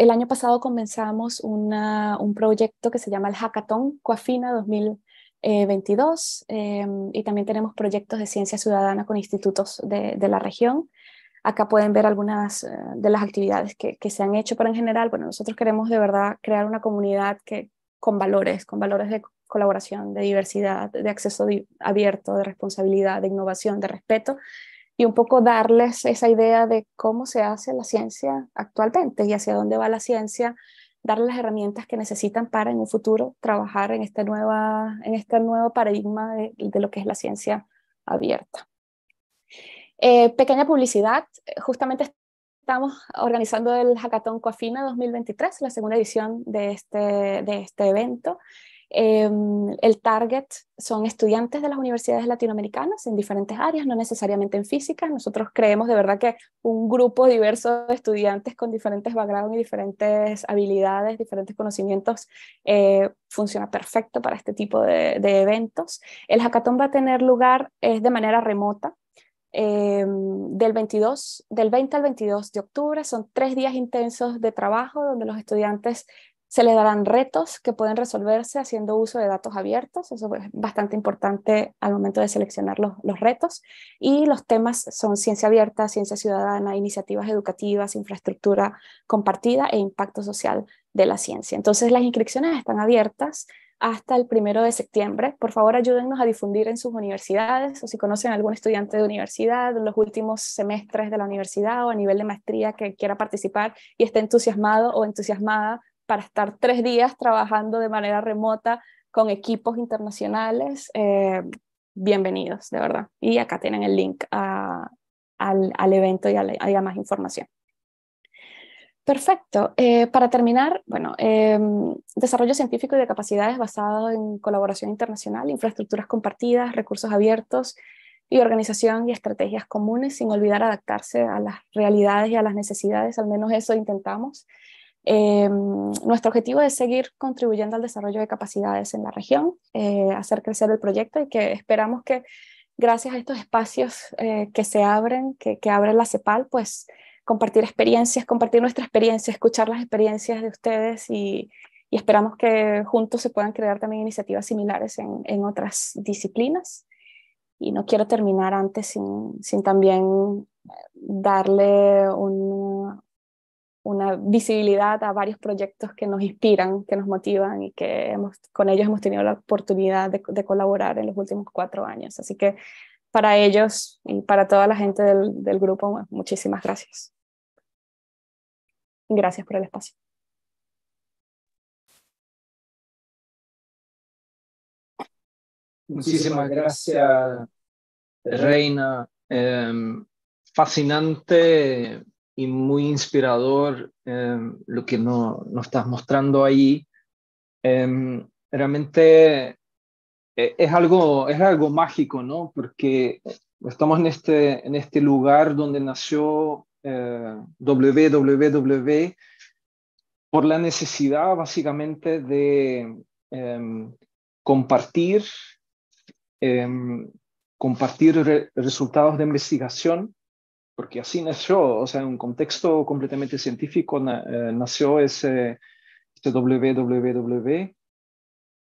el año pasado comenzamos un proyecto que se llama el Hackathon Coafina 2000. 22 eh, em, y también tenemos proyectos de ciencia ciudadana con institutos de, la región. Acá pueden ver algunas eh, de las actividades que, se han hecho, pero en general, bueno, nosotros queremos de verdad crear una comunidad que, con valores, con valores de colaboración, de diversidad, de acceso abierto, de responsabilidad, de innovación, de respeto, y un poco darles esa idea de cómo se hace la ciencia actualmente y hacia dónde va la ciencia darles las herramientas que necesitan para en un futuro trabajar en este, nueva, en este nuevo paradigma de, lo que es la ciencia abierta. Eh, pequeña publicidad, justamente estamos organizando el Hackathon Coafina 2023, la segunda edición de este, de este evento. Em, el target son estudiantes de las universidades latinoamericanas en diferentes áreas, no necesariamente en física. Nosotros creemos de verdad que un grupo diverso de estudiantes con diferentes backgrounds y diferentes habilidades, diferentes conocimientos, eh, funciona perfecto para este tipo de, eventos. El hackathon va a tener lugar es de manera remota. Em, del, 22, del 20 al 22 de octubre son tres días intensos de trabajo donde los estudiantes se les darán retos que pueden resolverse haciendo uso de datos abiertos, eso es bastante importante al momento de seleccionar los, retos. Y los temas son ciencia abierta, ciencia ciudadana, iniciativas educativas, infraestructura compartida e impacto social de la ciencia. Entonces las inscripciones están abiertas hasta el primero de septiembre. Por favor, ayúdennos a difundir en sus universidades o si conocen a algún estudiante de universidad, los últimos semestres de la universidad o a nivel de maestría que quiera participar y esté entusiasmado o entusiasmada para estar tres días trabajando de manera remota con equipos internacionales, eh, bienvenidos, de verdad. Y acá tienen el link al, al, evento y a, más información. Perfecto. Eh, para terminar, bueno, em, desarrollo científico y de capacidades basado en colaboración internacional, infraestructuras compartidas, recursos abiertos y organización y estrategias comunes, sin olvidar adaptarse a las realidades y a las necesidades, al menos eso intentamos. Em, nuestro objetivo es seguir contribuyendo al desarrollo de capacidades en la región, eh, hacer crecer el proyecto y que esperamos que gracias a estos espacios eh, que se abren, que, que abre la CEPAL, pues compartir experiencias, compartir nuestra experiencia, escuchar las experiencias de ustedes y, esperamos que juntos se puedan crear también iniciativas similares en, en otras disciplinas. Y no quiero terminar antes sin, sin también eh, darle un, una visibilidad a varios proyectos que nos inspiran, que nos motivan y que hemos, con ellos hemos tenido la oportunidad de, colaborar en los últimos cuatro años. Así que para ellos y para toda la gente del, grupo, muchísimas gracias. Gracias por el espacio. Muchísimas gracias, Reina. Em, fascinante y muy inspirador eh, lo que nos no estás mostrando ahí. Eh, realmente eh, es algo, es algo mágico, ¿no? Porque estamos en este, en este lugar donde nació WWW por la necesidad básicamente de compartir, compartir resultados de investigación porque así nació, o sea, en un contexto completamente científico eh, nació ese, este WWW.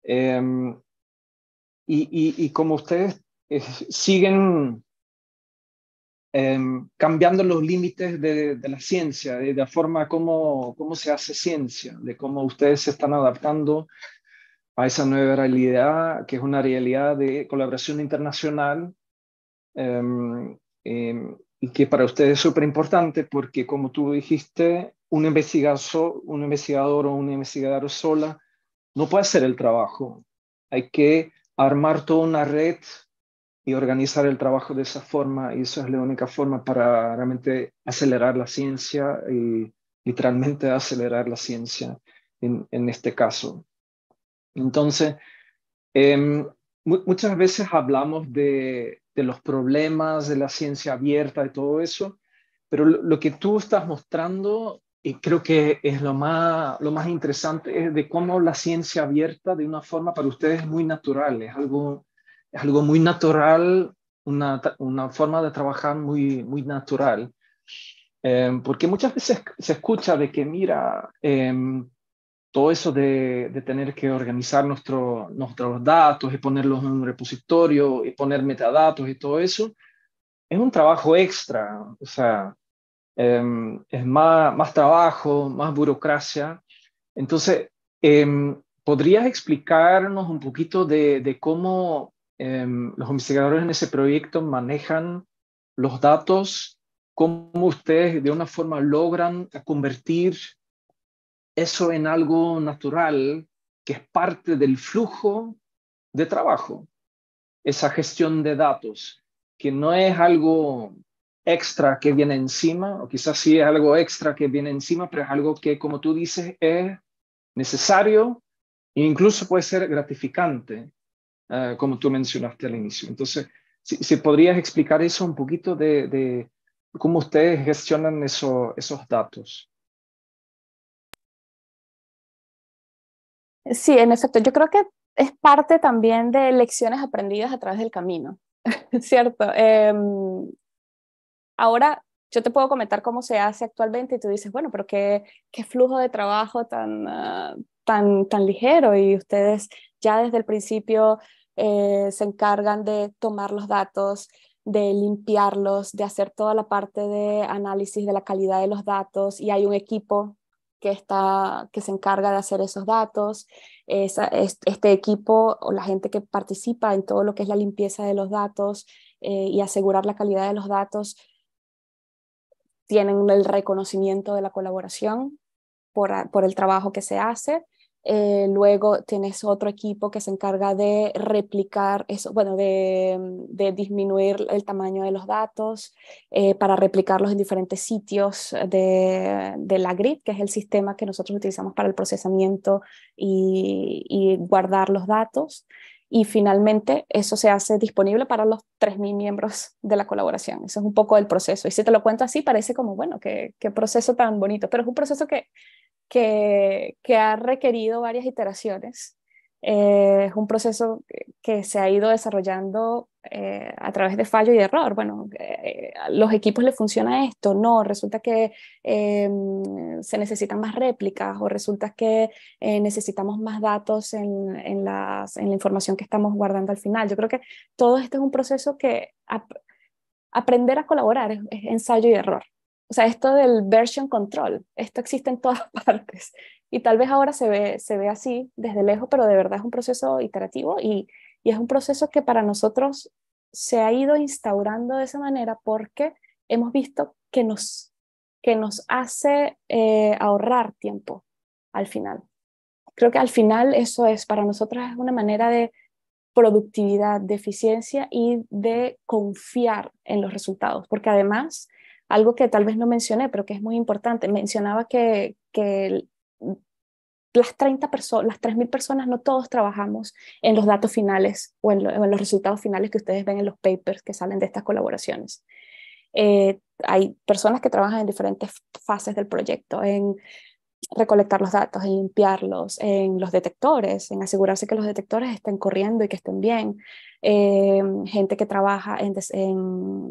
Em, y, y, como ustedes eh, siguen em, cambiando los límites de, la ciencia, de la forma como, cómo se hace ciencia, de cómo ustedes se están adaptando a esa nueva realidad, que es una realidad de colaboración internacional. Em, y que para ustedes es súper importante porque, como tú dijiste, un investigador, un investigador o una investigadora sola no puede hacer el trabajo. Hay que armar toda una red y organizar el trabajo de esa forma. Y eso es la única forma para realmente acelerar la ciencia y literalmente acelerar la ciencia en, en este caso. Entonces, em, muchas veces hablamos de de los problemas, de la ciencia abierta de todo eso. Pero lo, que tú estás mostrando, y eh, creo que es lo más, lo más interesante, es de cómo la ciencia abierta, de una forma para ustedes es muy natural, es algo, algo muy natural, una, forma de trabajar muy, muy natural. Eh, porque muchas veces se escucha de que, mira, em, todo eso de, tener que organizar nuestro, nuestros datos y ponerlos en un repositorio y poner metadatos y todo eso, es un trabajo extra, o sea, em, es más, más trabajo, más burocracia. Entonces, em, ¿podrías explicarnos un poquito de, cómo em, los investigadores en ese proyecto manejan los datos? ¿Cómo ustedes de una forma logran convertir eso en algo natural que es parte del flujo de trabajo, esa gestión de datos, que no es algo extra que viene encima, o quizás sí es algo extra que viene encima, pero es algo que, como tú dices, es necesario e incluso puede ser gratificante, eh, como tú mencionaste al inicio. Entonces, si, podrías explicar eso un poquito de, cómo ustedes gestionan eso, esos datos. Sí, en efecto, yo creo que es parte también de lecciones aprendidas a través del camino, ¿cierto? Em, ahora, yo te puedo comentar cómo se hace actualmente y tú dices, bueno, pero qué, flujo de trabajo tan, ah, tan, tan ligero y ustedes ya desde el principio eh, se encargan de tomar los datos, de limpiarlos, de hacer toda la parte de análisis de la calidad de los datos y hay un equipo que, está, que se encarga de hacer esos datos, este equipo o la gente que participa en todo lo que es la limpieza de los datos eh, y asegurar la calidad de los datos, tienen el reconocimiento de la colaboración por el trabajo que se hace eh, luego tienes otro equipo que se encarga de replicar eso, bueno, de, mm, disminuir el tamaño de los datos eh, para replicarlos en diferentes sitios eh, de, la grid, que es el sistema que nosotros utilizamos para el procesamiento y, guardar los datos. Y finalmente eso se hace disponible para los 3.000 miembros de la colaboración. Eso es un poco el proceso. Y si te lo cuento así, parece como, bueno, qué proceso tan bonito, pero es un proceso que que, ha requerido varias iteraciones. Eh, es un proceso que se ha ido desarrollando eh, a través de fallo y error. Bueno, eh, los equipos le funciona esto, no, resulta que se necesitan más réplicas o resulta que necesitamos más datos en, la información que estamos guardando al final. Yo creo que todo esto es un proceso que aprender a colaborar es ensayo y error o sea, esto del version control, esto existe en todas partes y tal vez ahora se ve, se ve así desde lejos, pero de verdad es un proceso iterativo y, y es un proceso que para nosotros se ha ido instaurando de esa manera porque hemos visto que nos, que nos hace eh, ahorrar tiempo al final. Creo que al final eso es, para nosotros es una manera de productividad, de eficiencia y de confiar en los resultados, porque además algo que tal vez no mencioné, pero que es muy importante. Mencionaba que, las 30 personas, las 3.000 personas, no todos trabajamos en los datos finales o en, los resultados finales que ustedes ven en los papers que salen de estas colaboraciones. Eh, hay personas que trabajan en diferentes fases del proyecto, en recolectar los datos, y limpiarlos, en los detectores, en asegurarse que los detectores estén corriendo y que estén bien. Em, gente que trabaja en,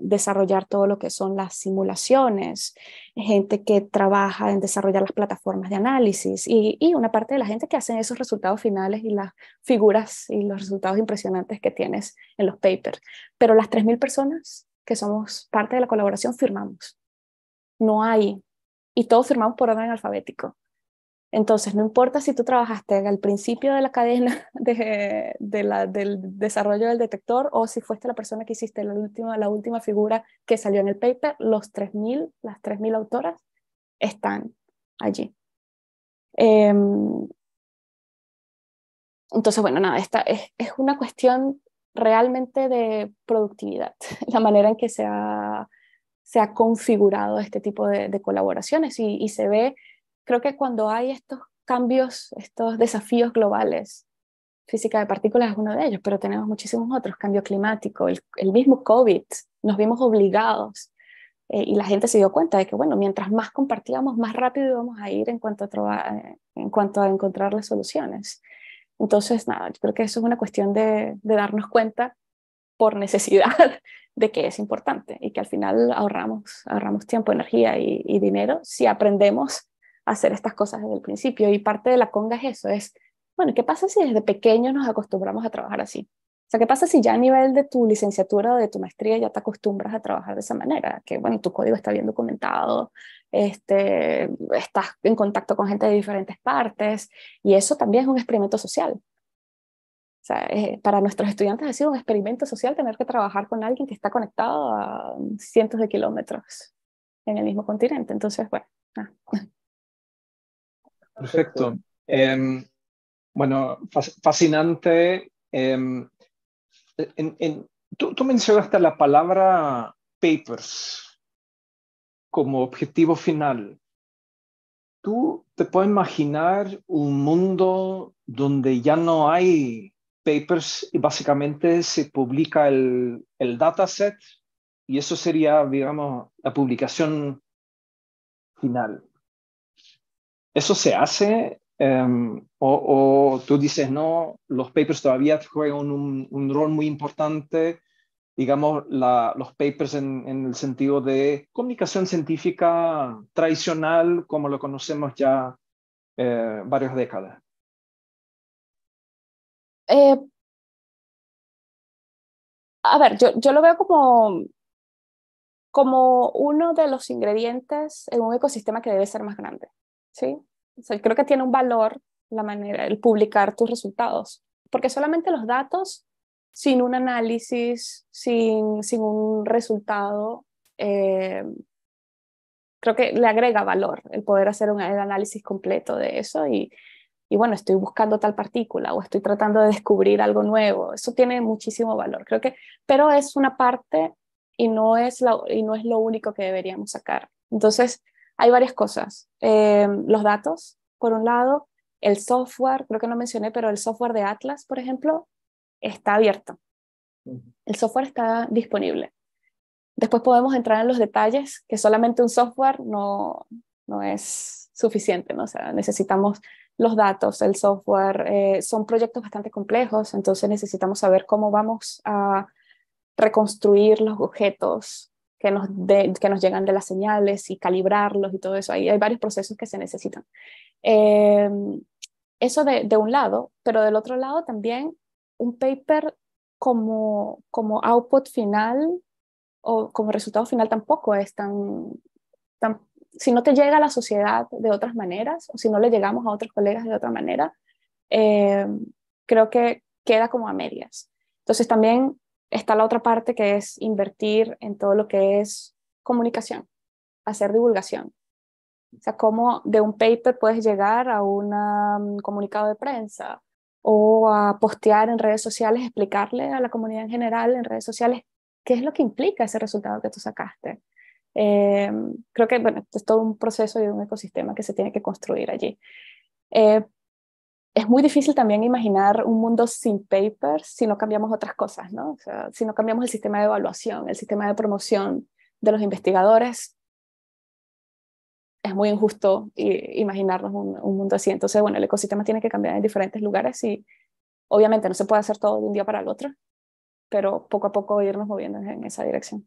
desarrollar todo lo que son las simulaciones, gente que trabaja en desarrollar las plataformas de análisis y, y una parte de la gente que hace esos resultados finales y las figuras y los resultados impresionantes que tienes en los papers. Pero las 3.000 personas que somos parte de la colaboración firmamos. No hay y todos firmamos por orden alfabético. Entonces, no importa si tú trabajaste al principio de la cadena de, la, del desarrollo del detector o si fuiste la persona que hiciste la última, la última figura que salió en el paper, los 3.000, las 3.000 autoras están allí. Em, entonces, bueno, nada, esta es, es, una cuestión realmente de productividad, la manera en que se ha se ha configurado este tipo de, colaboraciones y, se ve, creo que cuando hay estos cambios, estos desafíos globales, física de partículas es uno de ellos, pero tenemos muchísimos otros, cambio climático, el, mismo COVID, nos vimos obligados eh, y la gente se dio cuenta de que, bueno, mientras más compartíamos, más rápido íbamos a ir en cuanto a, encontrar eh, en cuanto a soluciones. Entonces, nada, yo creo que eso es una cuestión de darnos cuenta por necesidad de que es importante y que al final ahorramos, ahorramos tiempo, energía y, dinero si aprendemos a hacer estas cosas desde el principio. Y parte de la conga es eso, es, bueno, ¿qué pasa si desde pequeños nos acostumbramos a trabajar así? O sea, ¿qué pasa si ya a nivel de tu licenciatura o de tu maestría ya te acostumbras a trabajar de esa manera? Que, bueno, tu código está bien documentado, este, estás en contacto con gente de diferentes partes y eso también es un experimento social. Eh, para nuestros estudiantes ha sido un experimento social tener que trabajar con alguien que está conectado a cientos de kilómetros en el mismo continente. Entonces, bueno. Perfecto. Em, bueno, fascinante. Em, en, en, tú mencionaste la palabra papers como objetivo final. ¿Tú te puedes imaginar un mundo donde ya no hay papers y básicamente se publica el, el dataset y eso sería, digamos, la publicación final. Eso se hace em, o, tú dices, no, los papers todavía juegan un, un rol muy importante, digamos, los papers en, en, el sentido de comunicación científica tradicional como lo conocemos ya eh, varias décadas. Eh, a ver, yo, yo lo veo como, como uno de los ingredientes en un ecosistema que debe ser más grande, ¿sí? creo que tiene un valor la manera, el publicar tus resultados, porque solamente los datos, sin un análisis, sin, sin un resultado, eh, creo que le agrega valor el poder hacer un el análisis completo de eso y, y bueno, estoy buscando tal partícula o estoy tratando de descubrir algo nuevo. Eso tiene muchísimo valor, creo que, pero es una parte y no es, y no es lo único que deberíamos sacar. Entonces, hay varias cosas. Em, los datos, por un lado, el software, creo que no mencioné, pero el software de Atlas, por ejemplo, está abierto. El software está disponible. Después podemos entrar en los detalles, que solamente un software no, no es suficiente, ¿no? O sea, necesitamos los datos, el software, eh, son proyectos bastante complejos, entonces necesitamos saber cómo vamos a reconstruir los objetos que nos, que nos llegan de las señales y calibrarlos y todo eso. hay varios procesos que se necesitan. Eh, eso de, de, un lado, pero del otro lado también un paper como, como output final o como resultado final tampoco es tan, tan si no te llega a la sociedad de otras maneras, o si no le llegamos a otros colegas de otra manera, eh, creo que queda como a medias. Entonces también está la otra parte que es invertir en todo lo que es comunicación, hacer divulgación. O sea, cómo de un paper puedes llegar a un um, comunicado de prensa o a postear en redes sociales, explicarle a la comunidad en general en redes sociales qué es lo que implica ese resultado que tú sacaste eh, creo que bueno, es todo un proceso y un ecosistema que se tiene que construir allí. Eh, es muy difícil también imaginar un mundo sin papers si no cambiamos otras cosas, ¿no? O sea, si no cambiamos el sistema de evaluación, el sistema de promoción de los investigadores, es muy injusto imaginarnos un, un mundo así. Entonces, bueno, el ecosistema tiene que cambiar en diferentes lugares y obviamente no se puede hacer todo de un día para el otro, pero poco a poco irnos moviendo en esa dirección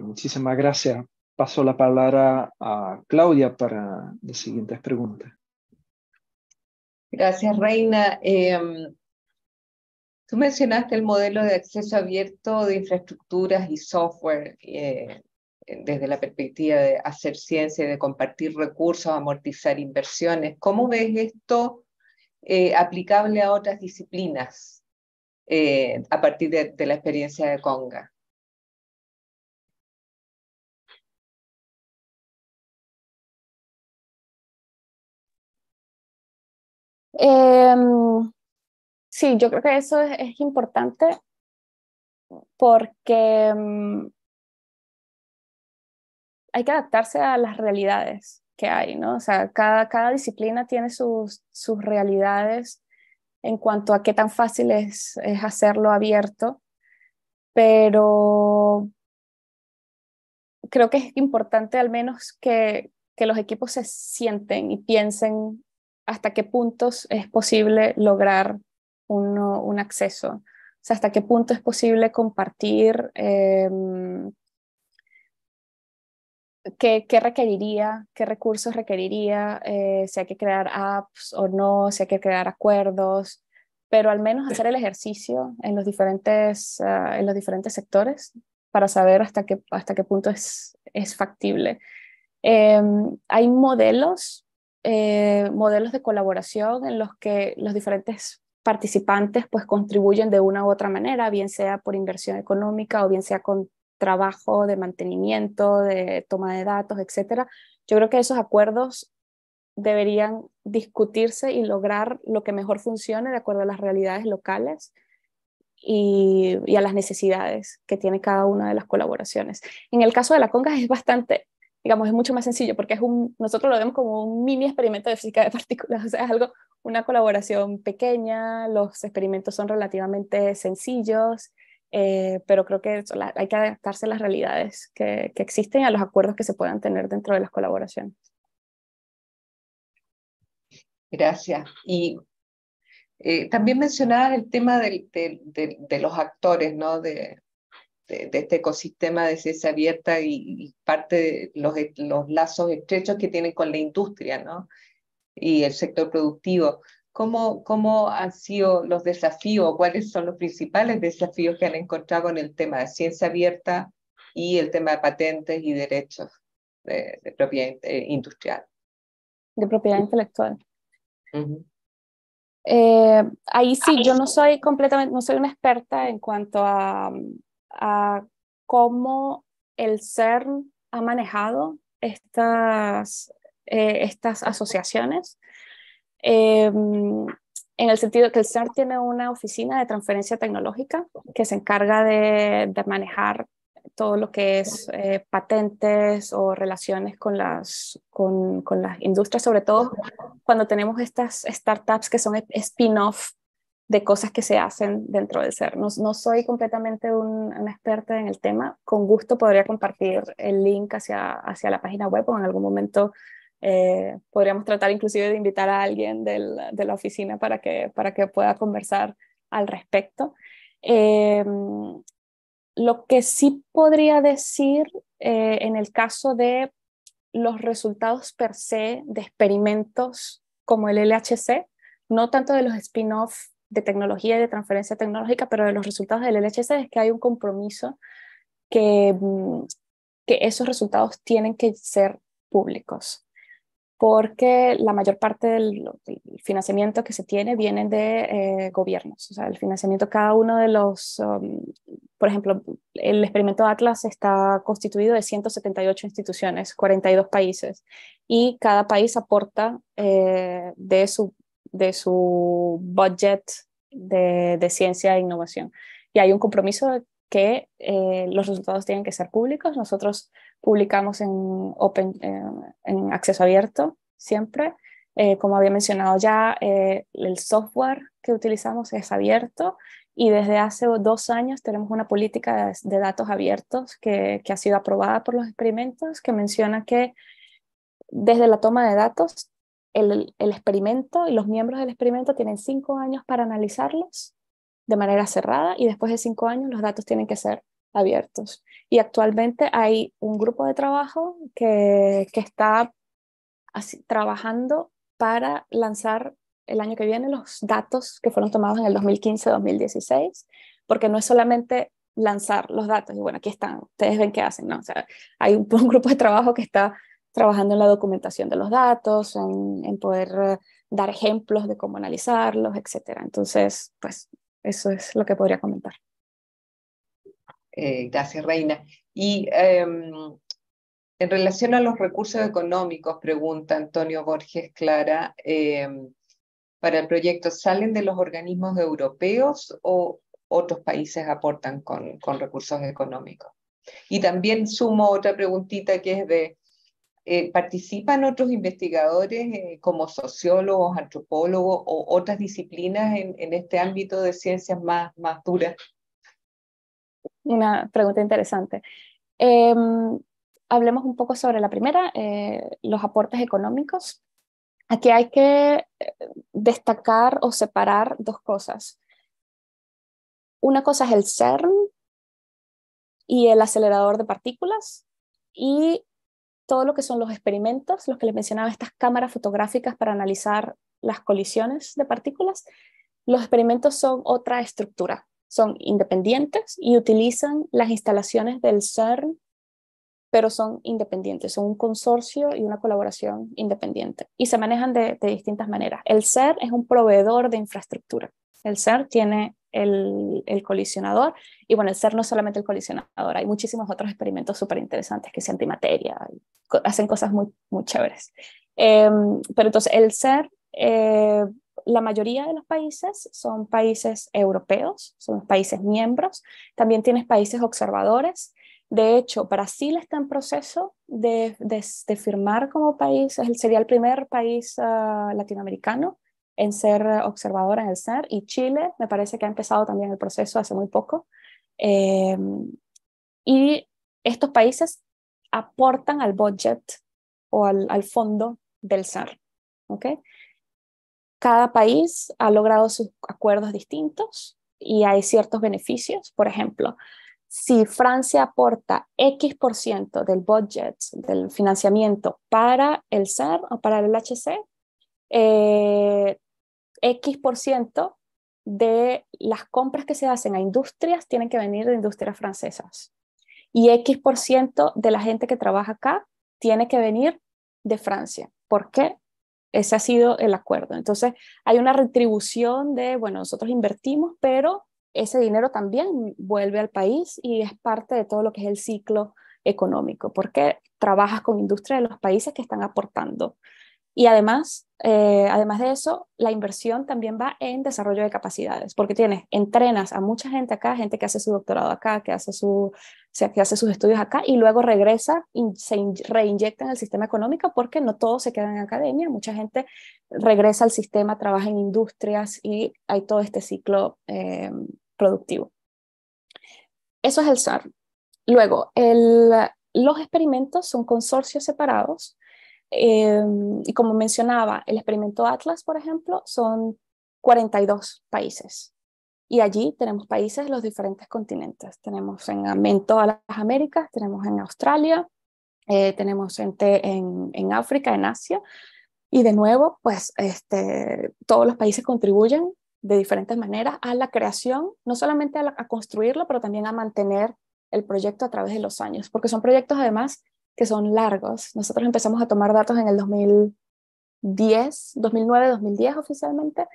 muchísimas gracias. Paso la palabra a Claudia para las siguientes preguntas. Gracias, Reina. Em, tú mencionaste el modelo de acceso abierto de infraestructuras y software eh, desde la perspectiva de hacer ciencia y de compartir recursos, amortizar inversiones. ¿Cómo ves esto eh, aplicable a otras disciplinas eh, a partir de la experiencia de Conga? Em, sí, yo creo que eso es, importante porque em, hay que adaptarse a las realidades que hay, ¿no? O sea, cada, cada disciplina tiene sus, sus realidades en cuanto a qué tan fácil es, hacerlo abierto, pero creo que es importante al menos que, que los equipos se sienten y piensen hasta qué puntos es posible lograr un acceso, o sea, hasta qué punto es posible compartir, em, qué, requeriría, qué recursos requeriría, eh, si hay que crear apps o no, si hay que crear acuerdos, pero al menos hacer el ejercicio en los diferentes, ah, en los diferentes sectores para saber hasta qué, hasta qué punto es, factible. Em, hay modelos eh, modelos de colaboración en los que los diferentes participantes pues contribuyen de una u otra manera, bien sea por inversión económica o bien sea con trabajo de mantenimiento, de toma de datos, etcétera. Yo creo que esos acuerdos deberían discutirse y lograr lo que mejor funcione de acuerdo a las realidades locales y, a las necesidades que tiene cada una de las colaboraciones. En el caso de la conga es bastante digamos, es mucho más sencillo porque nosotros lo vemos como un mini experimento de física de partículas, o sea, es algo, una colaboración pequeña, los experimentos son relativamente sencillos, eh, pero creo que hay que adaptarse a las realidades que, existen a los acuerdos que se puedan tener dentro de las colaboraciones. Gracias. Y eh, también mencionabas el tema de los actores, ¿no? De, de, este ecosistema de ciencia abierta y, parte de los, e, los, lazos estrechos que tienen con la industria ¿no? y el sector productivo. ¿Cómo, ¿Cómo han sido los desafíos? ¿Cuáles son los principales desafíos que han encontrado en el tema de ciencia abierta y el tema de patentes y derechos de, propiedad eh, industrial? De propiedad intelectual. Eh, ahí sí, yo no soy completamente, no soy una experta en cuanto a, a cómo el CERN ha manejado estas, eh, estas asociaciones, eh, en el sentido que el CERN tiene una oficina de transferencia tecnológica que se encarga de, de manejar todo lo que es eh, patentes o relaciones con las, con, con, las industrias, sobre todo cuando tenemos estas startups que son spin-off de cosas que se hacen dentro del ser. No, soy completamente un, una experta en el tema. Con gusto podría compartir el link hacia, hacia la página web o en algún momento eh, podríamos tratar inclusive de invitar a alguien de la oficina para que, para que pueda conversar al respecto. Em, lo que sí podría decir eh, en el caso de los resultados per se de experimentos como el LHC, no tanto de los spin offs de tecnología y de transferencia tecnológica, pero de los resultados del LHC es que hay un compromiso que, mm, que esos resultados tienen que ser públicos, porque la mayor parte del, financiamiento que se tiene viene de eh, gobiernos, o sea, el financiamiento cada uno de los, um, por ejemplo, el experimento Atlas está constituido de 178 instituciones, 42 países, y cada país aporta eh, de su de su budget de, ciencia e innovación. Y hay un compromiso que eh, los resultados tienen que ser públicos. Nosotros publicamos en, open, eh, en acceso abierto siempre. Eh, como había mencionado ya, el software que utilizamos es abierto y desde hace dos años tenemos una política de, datos abiertos que, que, ha sido aprobada por los experimentos que menciona que desde la toma de datos el, experimento y los miembros del experimento tienen cinco años para analizarlos de manera cerrada y después de cinco años los datos tienen que ser abiertos. Y actualmente hay un grupo de trabajo que, que está trabajando para lanzar el año que viene los datos que fueron tomados en el 2015-2016, porque no es solamente lanzar los datos y bueno, aquí están, ustedes ven qué hacen, ¿no? O sea, hay un grupo de trabajo que está trabajando en la documentación de los datos, en, poder eh, dar ejemplos de cómo analizarlos, etc. Entonces, pues eso es lo que podría comentar. Eh, gracias, Reina. Y em, en relación a los recursos económicos, pregunta Antonio Borges Clara, em, para el proyecto, ¿salen de los organismos europeos o otros países aportan con, con recursos económicos? Y también sumo otra preguntita que es de eh, ¿Participan otros investigadores eh, como sociólogos, antropólogos o otras disciplinas en, este ámbito de ciencias más, más duras? Una pregunta interesante. Em, hablemos un poco sobre la primera, eh, los aportes económicos. Aquí hay que destacar o separar dos cosas. Una cosa es el CERN y el acelerador de partículas, y todo lo que son los experimentos, los que les mencionaba, estas cámaras fotográficas para analizar las colisiones de partículas, los experimentos son otra estructura, son independientes y utilizan las instalaciones del CERN, pero son independientes, son un consorcio y una colaboración independiente y se manejan de, distintas maneras. El CERN es un proveedor de infraestructura. El CERN tiene el, colisionador. Y bueno, el ser no solamente el colisionador, hay muchísimos otros experimentos súper interesantes que se antimateria, hacen cosas muy, muy chéveres. Em, pero entonces, el ser, eh, la mayoría de los países son países europeos, son países miembros, también tienes países observadores. De hecho, Brasil está en proceso de, firmar como país, sería el primer país ah, latinoamericano en ser observadora en el CERN y Chile me parece que ha empezado también el proceso hace muy poco. Eh, y estos países aportan al budget o al, fondo del CERN. ¿okay? Cada país ha logrado sus acuerdos distintos y hay ciertos beneficios. Por ejemplo, si Francia aporta X por ciento del budget, del financiamiento para el CERN o para el LHC, eh, X por ciento de las compras que se hacen a industrias tienen que venir de industrias francesas. Y X por ciento de la gente que trabaja acá tiene que venir de Francia. ¿Por qué? Ese ha sido el acuerdo. Entonces, hay una retribución de, bueno, nosotros invertimos, pero ese dinero también vuelve al país y es parte de todo lo que es el ciclo económico, porque trabajas con industrias de los países que están aportando y además, eh, además de eso, la inversión también va en desarrollo de capacidades, porque tienes, entrenas a mucha gente acá, gente que hace su doctorado acá, que hace, que hace sus estudios acá, y luego regresa y se reinyecta en el sistema económico, porque no todos se quedan en academia, mucha gente regresa al sistema, trabaja en industrias y hay todo este ciclo eh, productivo. Eso es el SAR. Luego, los experimentos son consorcios separados Em, y como mencionaba, el experimento Atlas, por ejemplo, son 42 países. Y allí tenemos países de los diferentes continentes. Tenemos en, todas las Américas, tenemos en Australia, eh, tenemos gente en, África, en Asia. Y de nuevo, pues este, todos los países contribuyen de diferentes maneras a la creación, no solamente a construirlo, pero también a mantener el proyecto a través de los años, porque son proyectos además que son largos. Nosotros empezamos a tomar datos en el 2010, 2009, 2010 oficialmente,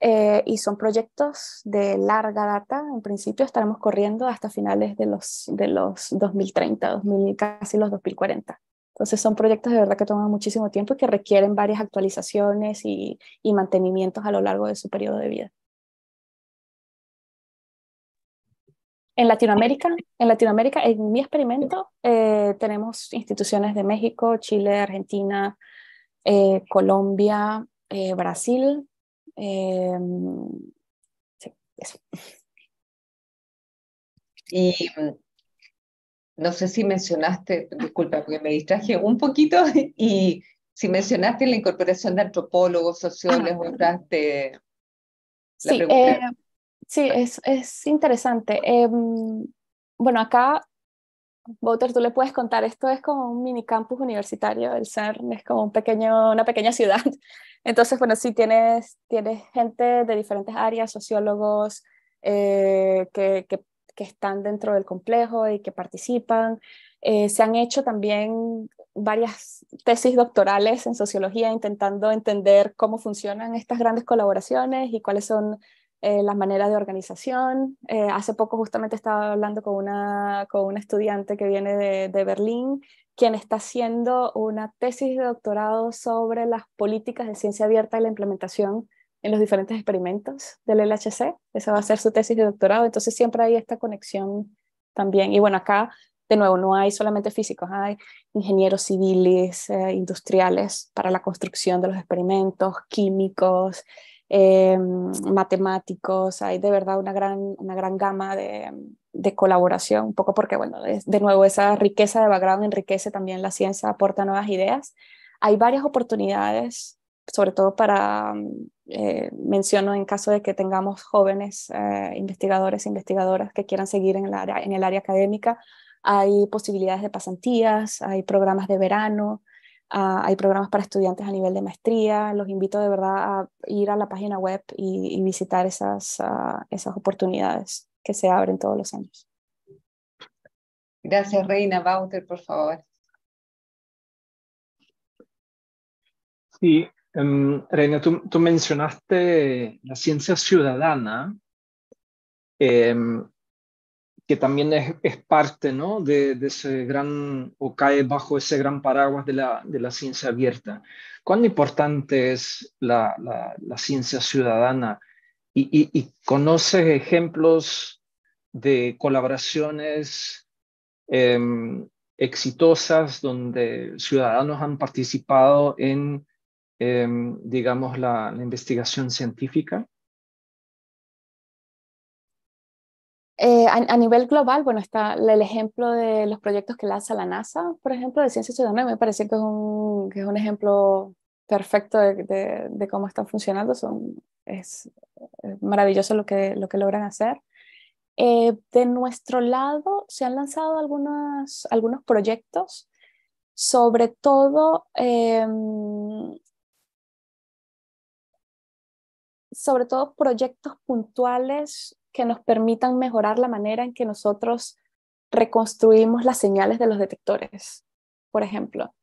eh, y son proyectos de larga data. En principio estaremos corriendo hasta finales de los, de los 2030, 2000, casi los 2040. Entonces son proyectos de verdad que toman muchísimo tiempo y que requieren varias actualizaciones y mantenimientos a lo largo de su periodo de vida. En Latinoamérica, en Latinoamérica, en mi experimento, eh, tenemos instituciones de México, Chile, Argentina, eh, Colombia, eh, Brasil. Em, y mm, no sé si mencionaste, disculpa, porque me distraje un poquito, y si mencionaste la incorporación de antropólogos, sociólogos, otras de... La sí, Sí, es, es interesante. Em, bueno, acá, Walter, tú le puedes contar, esto es como un mini campus universitario, el CERN es como un pequeño, una pequeña ciudad. Entonces, bueno, sí, tienes, tienes gente de diferentes áreas, sociólogos eh, que, que, están dentro del complejo y que participan. Eh, se han hecho también varias tesis doctorales en sociología intentando entender cómo funcionan estas grandes colaboraciones y cuáles son eh, las maneras de organización. Eh, hace poco justamente estaba hablando con una, con una estudiante que viene de, Berlín, quien está haciendo una tesis de doctorado sobre las políticas de ciencia abierta y la implementación en los diferentes experimentos del LHC. Esa va a ser su tesis de doctorado, entonces siempre hay esta conexión también. Y bueno, acá de nuevo, no hay solamente físicos, hay ingenieros civiles, eh, industriales para la construcción de los experimentos, químicos, Em, matemáticos, hay de verdad una gran, una gran gama de, colaboración, un poco porque, bueno, de de nuevo, esa riqueza de background enriquece también la ciencia, aporta nuevas ideas. Hay varias oportunidades, sobre todo para, mm, eh, menciono en caso de que tengamos jóvenes eh, investigadores e investigadoras que quieran seguir en el, en el área académica, hay posibilidades de pasantías, hay programas de verano, Ah, hay programas para estudiantes a nivel de maestría. Los invito de verdad a ir a la página web y, visitar esas, ah, esas oportunidades que se abren todos los años. Gracias, Reina. Bauter, por favor. Sí, em, Reina, tú, mencionaste la ciencia ciudadana. Em, que también es, parte ¿no? de, ese gran, o cae bajo ese gran paraguas de la, de la ciencia abierta. ¿Cuán importante es la, ciencia ciudadana? Y, conoces ejemplos de colaboraciones em, exitosas donde ciudadanos han participado en, em, digamos, la investigación científica? Eh, a, nivel global, bueno, está el ejemplo de los proyectos que lanza la NASA, por ejemplo, de ciencia ciudadana, me parece que es un, que es un ejemplo perfecto de, de, cómo están funcionando, Son, es, maravilloso lo que, lo que logran hacer. Eh, de nuestro lado se han lanzado algunas, algunos proyectos, sobre todo em, sobre todo proyectos puntuales que nos permitan mejorar la manera en que nosotros reconstruimos las señales de los detectores, por ejemplo.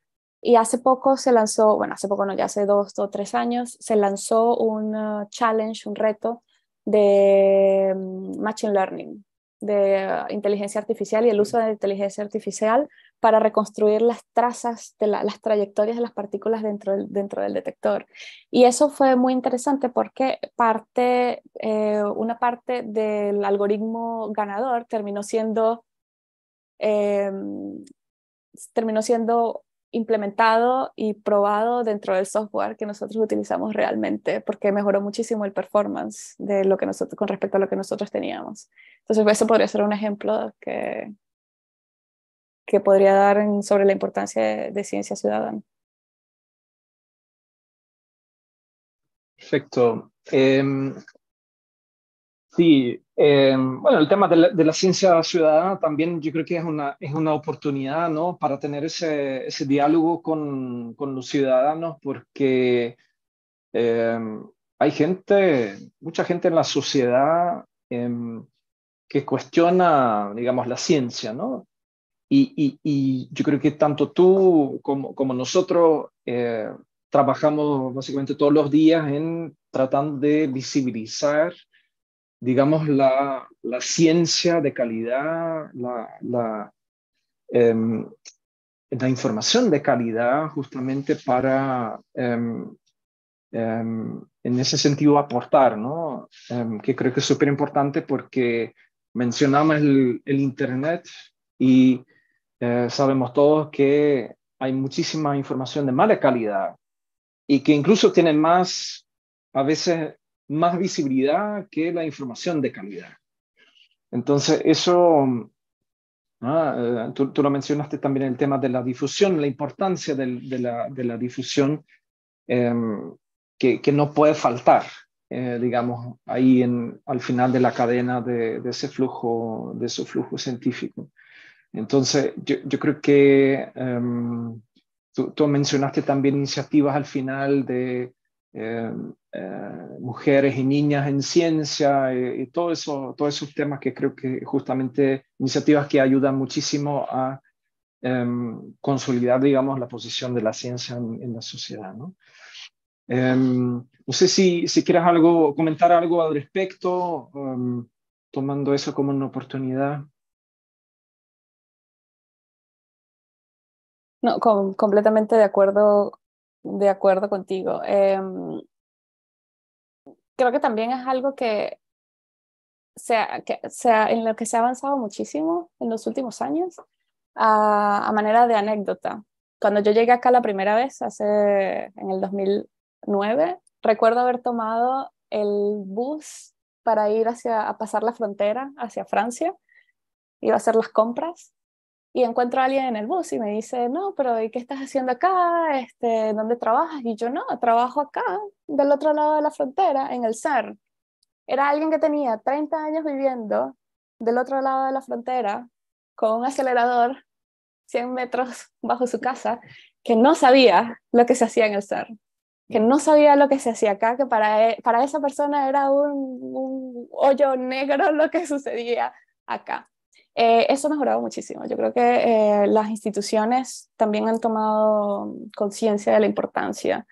Y hace poco se lanzó, bueno, hace poco no, ya hace dos o tres años, se lanzó un uh, challenge, un reto de mm, Machine Learning, de uh, inteligencia artificial y el uso de inteligencia artificial para reconstruir las trazas, de las trayectorias de las partículas dentro del, dentro del detector. Y eso fue muy interesante porque parte, eh, una parte del algoritmo ganador terminó siendo, em, terminó siendo implementado y probado dentro del software que nosotros utilizamos realmente, porque mejoró muchísimo el performance de lo que nosotros, con respecto a lo que nosotros teníamos. Entonces, eso podría ser un ejemplo que, que podría dar sobre la importancia de, ciencia ciudadana. Perfecto. Em, sí, em, bueno, el tema de la, ciencia ciudadana también yo creo que es una, oportunidad, ¿no? Para tener ese, diálogo con, los ciudadanos porque em, hay gente, mucha gente en la sociedad que cuestiona, digamos, la ciencia, ¿no? Y, yo creo que tanto tú como, nosotros eh, trabajamos básicamente todos los días en tratando de visibilizar, digamos, la, la ciencia de calidad, la, la, em, información de calidad justamente para... Em, em, en ese sentido aportar, ¿no? que creo que es súper importante porque mencionamos el, el, Internet y eh, sabemos todos que hay muchísima información de mala calidad y que incluso tiene más, a veces, más visibilidad que la información de calidad. Entonces, eso, ah, eh, tú, lo mencionaste también el tema de la difusión, la importancia de, la, difusión em, que, no puede faltar, eh, digamos, ahí al final de la cadena de, ese flujo, de ese flujo científico. Entonces, yo, creo que em, tú, mencionaste también iniciativas al final de em, eh, mujeres y niñas en ciencia eh, y, todo eso, todos esos temas que creo que justamente iniciativas que ayudan muchísimo a em, consolidar, digamos, la posición de la ciencia en, la sociedad. ¿no? no sé si, si quieres algo, comentar algo al respecto, tomando eso como una oportunidad. No, completamente de acuerdo, de acuerdo contigo. Em, creo que también es algo que, que sea, en lo que se ha avanzado muchísimo en los últimos años, a, manera de anécdota. Cuando yo llegué acá la primera vez, hace, en el 2009, recuerdo haber tomado el bus para ir hacia, a pasar la frontera hacia Francia, iba a hacer las compras y encuentro a alguien en el bus y me dice, no, pero ¿y qué estás haciendo acá? Este, ¿Dónde trabajas? Y yo, no, trabajo acá, del otro lado de la frontera, en el CERN. Era alguien que tenía 30 años viviendo del otro lado de la frontera con un acelerador 100 metros bajo su casa, que no sabía lo que se hacía en el CERN, que no sabía lo que se hacía acá, que para, e, para esa persona era un, un hoyo negro lo que sucedía acá. Eh, eso ha mejorado muchísimo. Yo creo que eh, las instituciones también han tomado conciencia de la importancia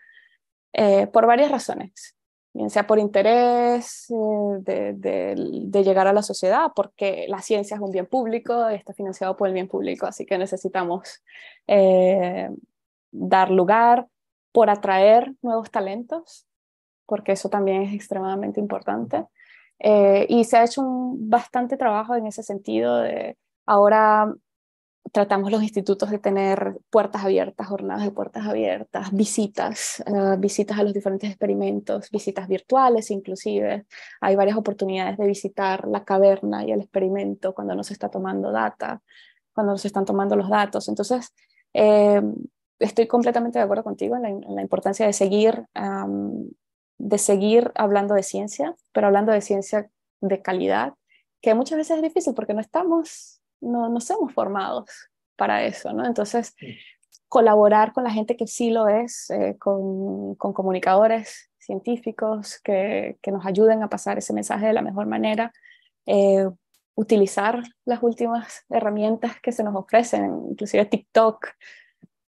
eh, por varias razones, bien sea por interés de, de, llegar a la sociedad, porque la ciencia es un bien público, está financiado por el bien público, así que necesitamos dar lugar, por atraer nuevos talentos, porque eso también es extremadamente importante. Eh, y se ha hecho un bastante trabajo en ese sentido. De, ahora tratamos los institutos de tener puertas abiertas, jornadas de puertas abiertas, visitas, eh, visitas a los diferentes experimentos, visitas virtuales inclusive. Hay varias oportunidades de visitar la caverna y el experimento cuando no se está tomando data, cuando no se están tomando los datos. Entonces, eh, estoy completamente de acuerdo contigo en la, importancia de seguir de seguir hablando de ciencia, pero hablando de ciencia de calidad, que muchas veces es difícil porque no estamos, no nos hemos formados para eso, ¿no? Entonces, colaborar con la gente que sí lo es, eh, con, comunicadores científicos que, nos ayuden a pasar ese mensaje de la mejor manera, eh, utilizar las últimas herramientas que se nos ofrecen, inclusive TikTok,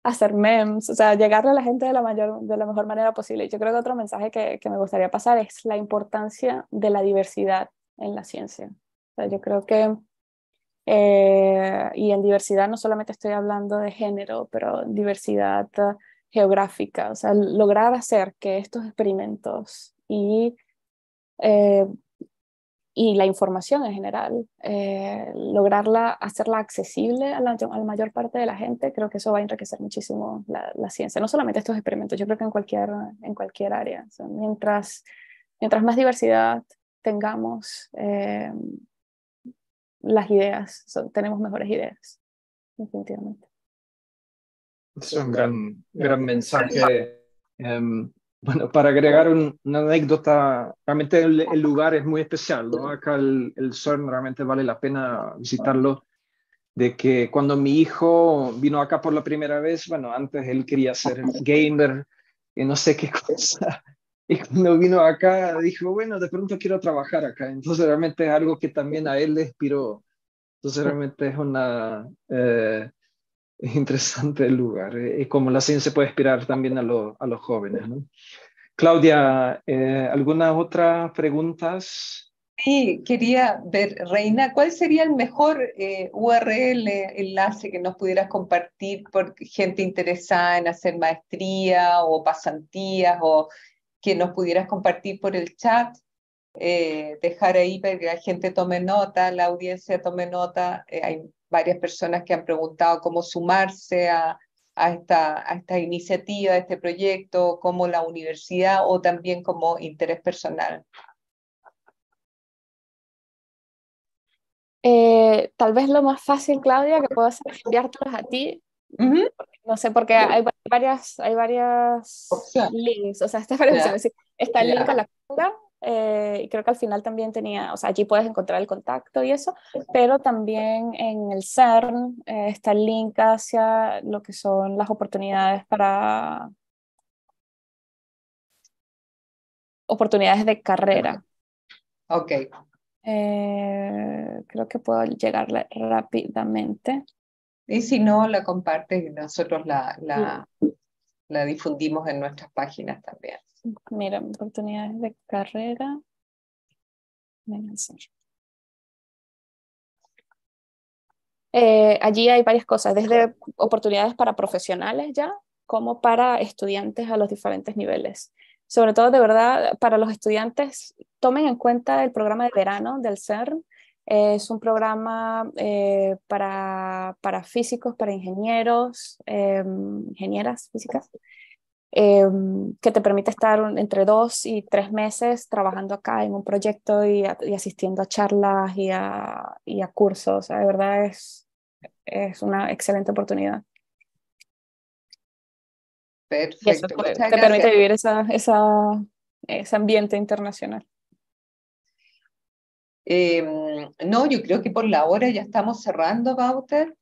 hacer memes, o sea, llegarle a la gente de la, mayor, de la mejor manera posible. Yo creo que otro mensaje que, que me gustaría pasar es la importancia de la diversidad en la ciencia. O sea, yo creo que, eh, y en diversidad no solamente estoy hablando de género, pero diversidad geográfica, o sea, lograr hacer que estos experimentos y eh, y la información en general, eh, lograrla, hacerla accesible a la, mayor parte de la gente, creo que eso va a enriquecer muchísimo la, ciencia, no solamente estos experimentos, yo creo que en cualquier, en cualquier área. mientras, mientras más diversidad tengamos, eh, las ideas, tenemos mejores ideas, definitivamente. Es un gran, gran mensaje. Em, bueno, para agregar una anécdota, realmente el, lugar es muy especial, ¿no? Acá el, el realmente vale la pena visitarlo, de que cuando mi hijo vino acá por la primera vez, bueno, antes él quería ser gamer, y no sé qué cosa, y cuando vino acá dijo, bueno, de pronto quiero trabajar acá, entonces realmente es algo que también a él le inspiró, entonces realmente es una... Eh, es interesante el lugar eh, y como la ciencia puede inspirar también a, los jóvenes. Claudia, eh, ¿algunas otras preguntas? Sí, quería ver, Reina, ¿cuál sería el mejor eh, URL enlace que nos pudieras compartir por gente interesada en hacer maestría o pasantías o que nos pudieras compartir por el chat? Eh, dejar ahí para que la gente tome nota, la audiencia tome nota. Eh, hay varias personas que han preguntado cómo sumarse a, esta, a esta iniciativa, a este proyecto, como la universidad o también como interés personal. Eh, tal vez lo más fácil, Claudia, que puedo hacer es a ti. No sé, porque hay varias, hay varias links, o sea, está, está el link a la eh, y creo que al final también tenía, o sea, allí puedes encontrar el contacto y eso, pero también en el CERN eh, está el link hacia lo que son las oportunidades para oportunidades de carrera. Ok. Eh, creo que puedo llegarle rápidamente. Y si no, la compartes nosotros la, la, la difundimos en nuestras páginas también. Mira, oportunidades de carrera. eh, allí hay varias cosas, desde oportunidades para profesionales ya, como para estudiantes a los diferentes niveles. Sobre todo, de verdad, para los estudiantes, tomen en cuenta el programa de verano del CERN, es un programa eh, para, físicos, para ingenieros, eh, ingenieras físicas, eh, que te permite estar entre dos y tres meses trabajando acá en un proyecto y, asistiendo a charlas y a, cursos. de verdad es, es una excelente oportunidad. Perfecto. te, permite vivir ese ambiente internacional. Em, no, yo creo que por la hora ya estamos cerrando, Bauter.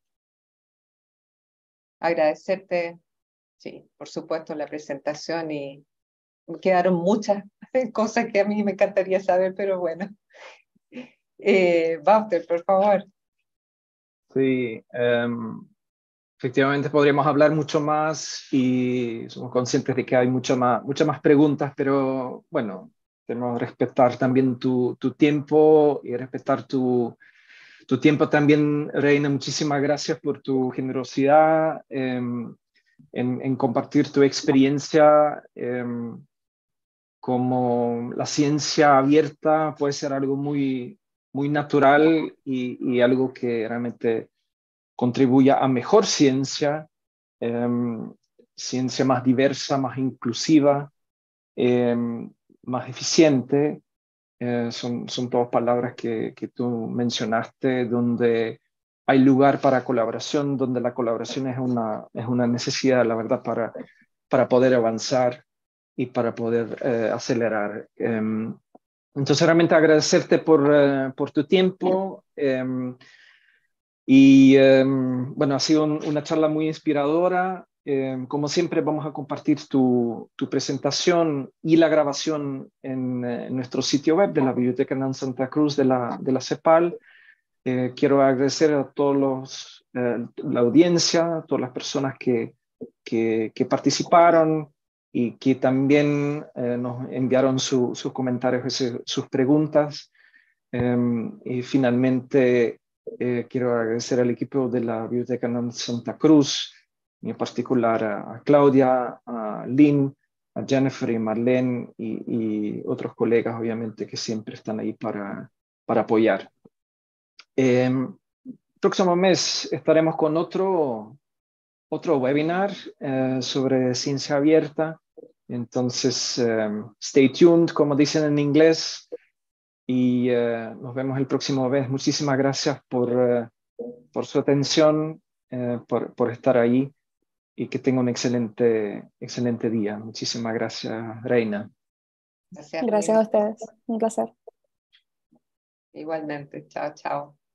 Agradecerte, sí, por supuesto, la presentación y quedaron muchas cosas que a mí me encantaría saber, pero bueno. Eh, Bauter, por favor. Sí, em, efectivamente podríamos hablar mucho más y somos conscientes de que hay más, muchas más preguntas, pero bueno, tenemos respetar también tu, tiempo y respetar tu, tiempo también, Reina. Muchísimas gracias por tu generosidad em, en, compartir tu experiencia. Em, como la ciencia abierta puede ser algo muy, muy natural y, algo que realmente contribuya a mejor ciencia, em, ciencia más diversa, más inclusiva más eficiente, eh, son, son todas palabras que, que, tú mencionaste, donde hay lugar para colaboración, donde la colaboración es una, es una necesidad, la verdad, para, para poder avanzar y para poder eh, acelerar. Em, entonces, realmente agradecerte por, eh, por tu tiempo. Em, y em, bueno, ha sido una charla muy inspiradora. Em, como siempre, vamos a compartir tu, tu presentación y la grabación en, eh, nuestro sitio web de la Biblioteca Nan Santa Cruz de la, de la CEPAL. Eh, quiero agradecer a todos eh, la audiencia, a todas las personas que, que, participaron y que también nos enviaron sus comentarios, sus preguntas. Em, y finalmente, quiero agradecer al equipo de la Biblioteca Nan Santa Cruz y en particular a, Claudia, a Lynn, a Jennifer y Marlene y, otros colegas, obviamente, que siempre están ahí para, para apoyar. Eh, próximo mes estaremos con otro, otro webinar eh, sobre ciencia abierta. Entonces, em, stay tuned, como dicen en inglés, y eh, nos vemos el próximo mes. Muchísimas gracias por, eh, por su atención, por, por estar ahí y que tenga un excelente, excelente día. Muchísimas gracias, Reina. Gracias, gracias a ustedes. Un placer. Igualmente. Chao, chao.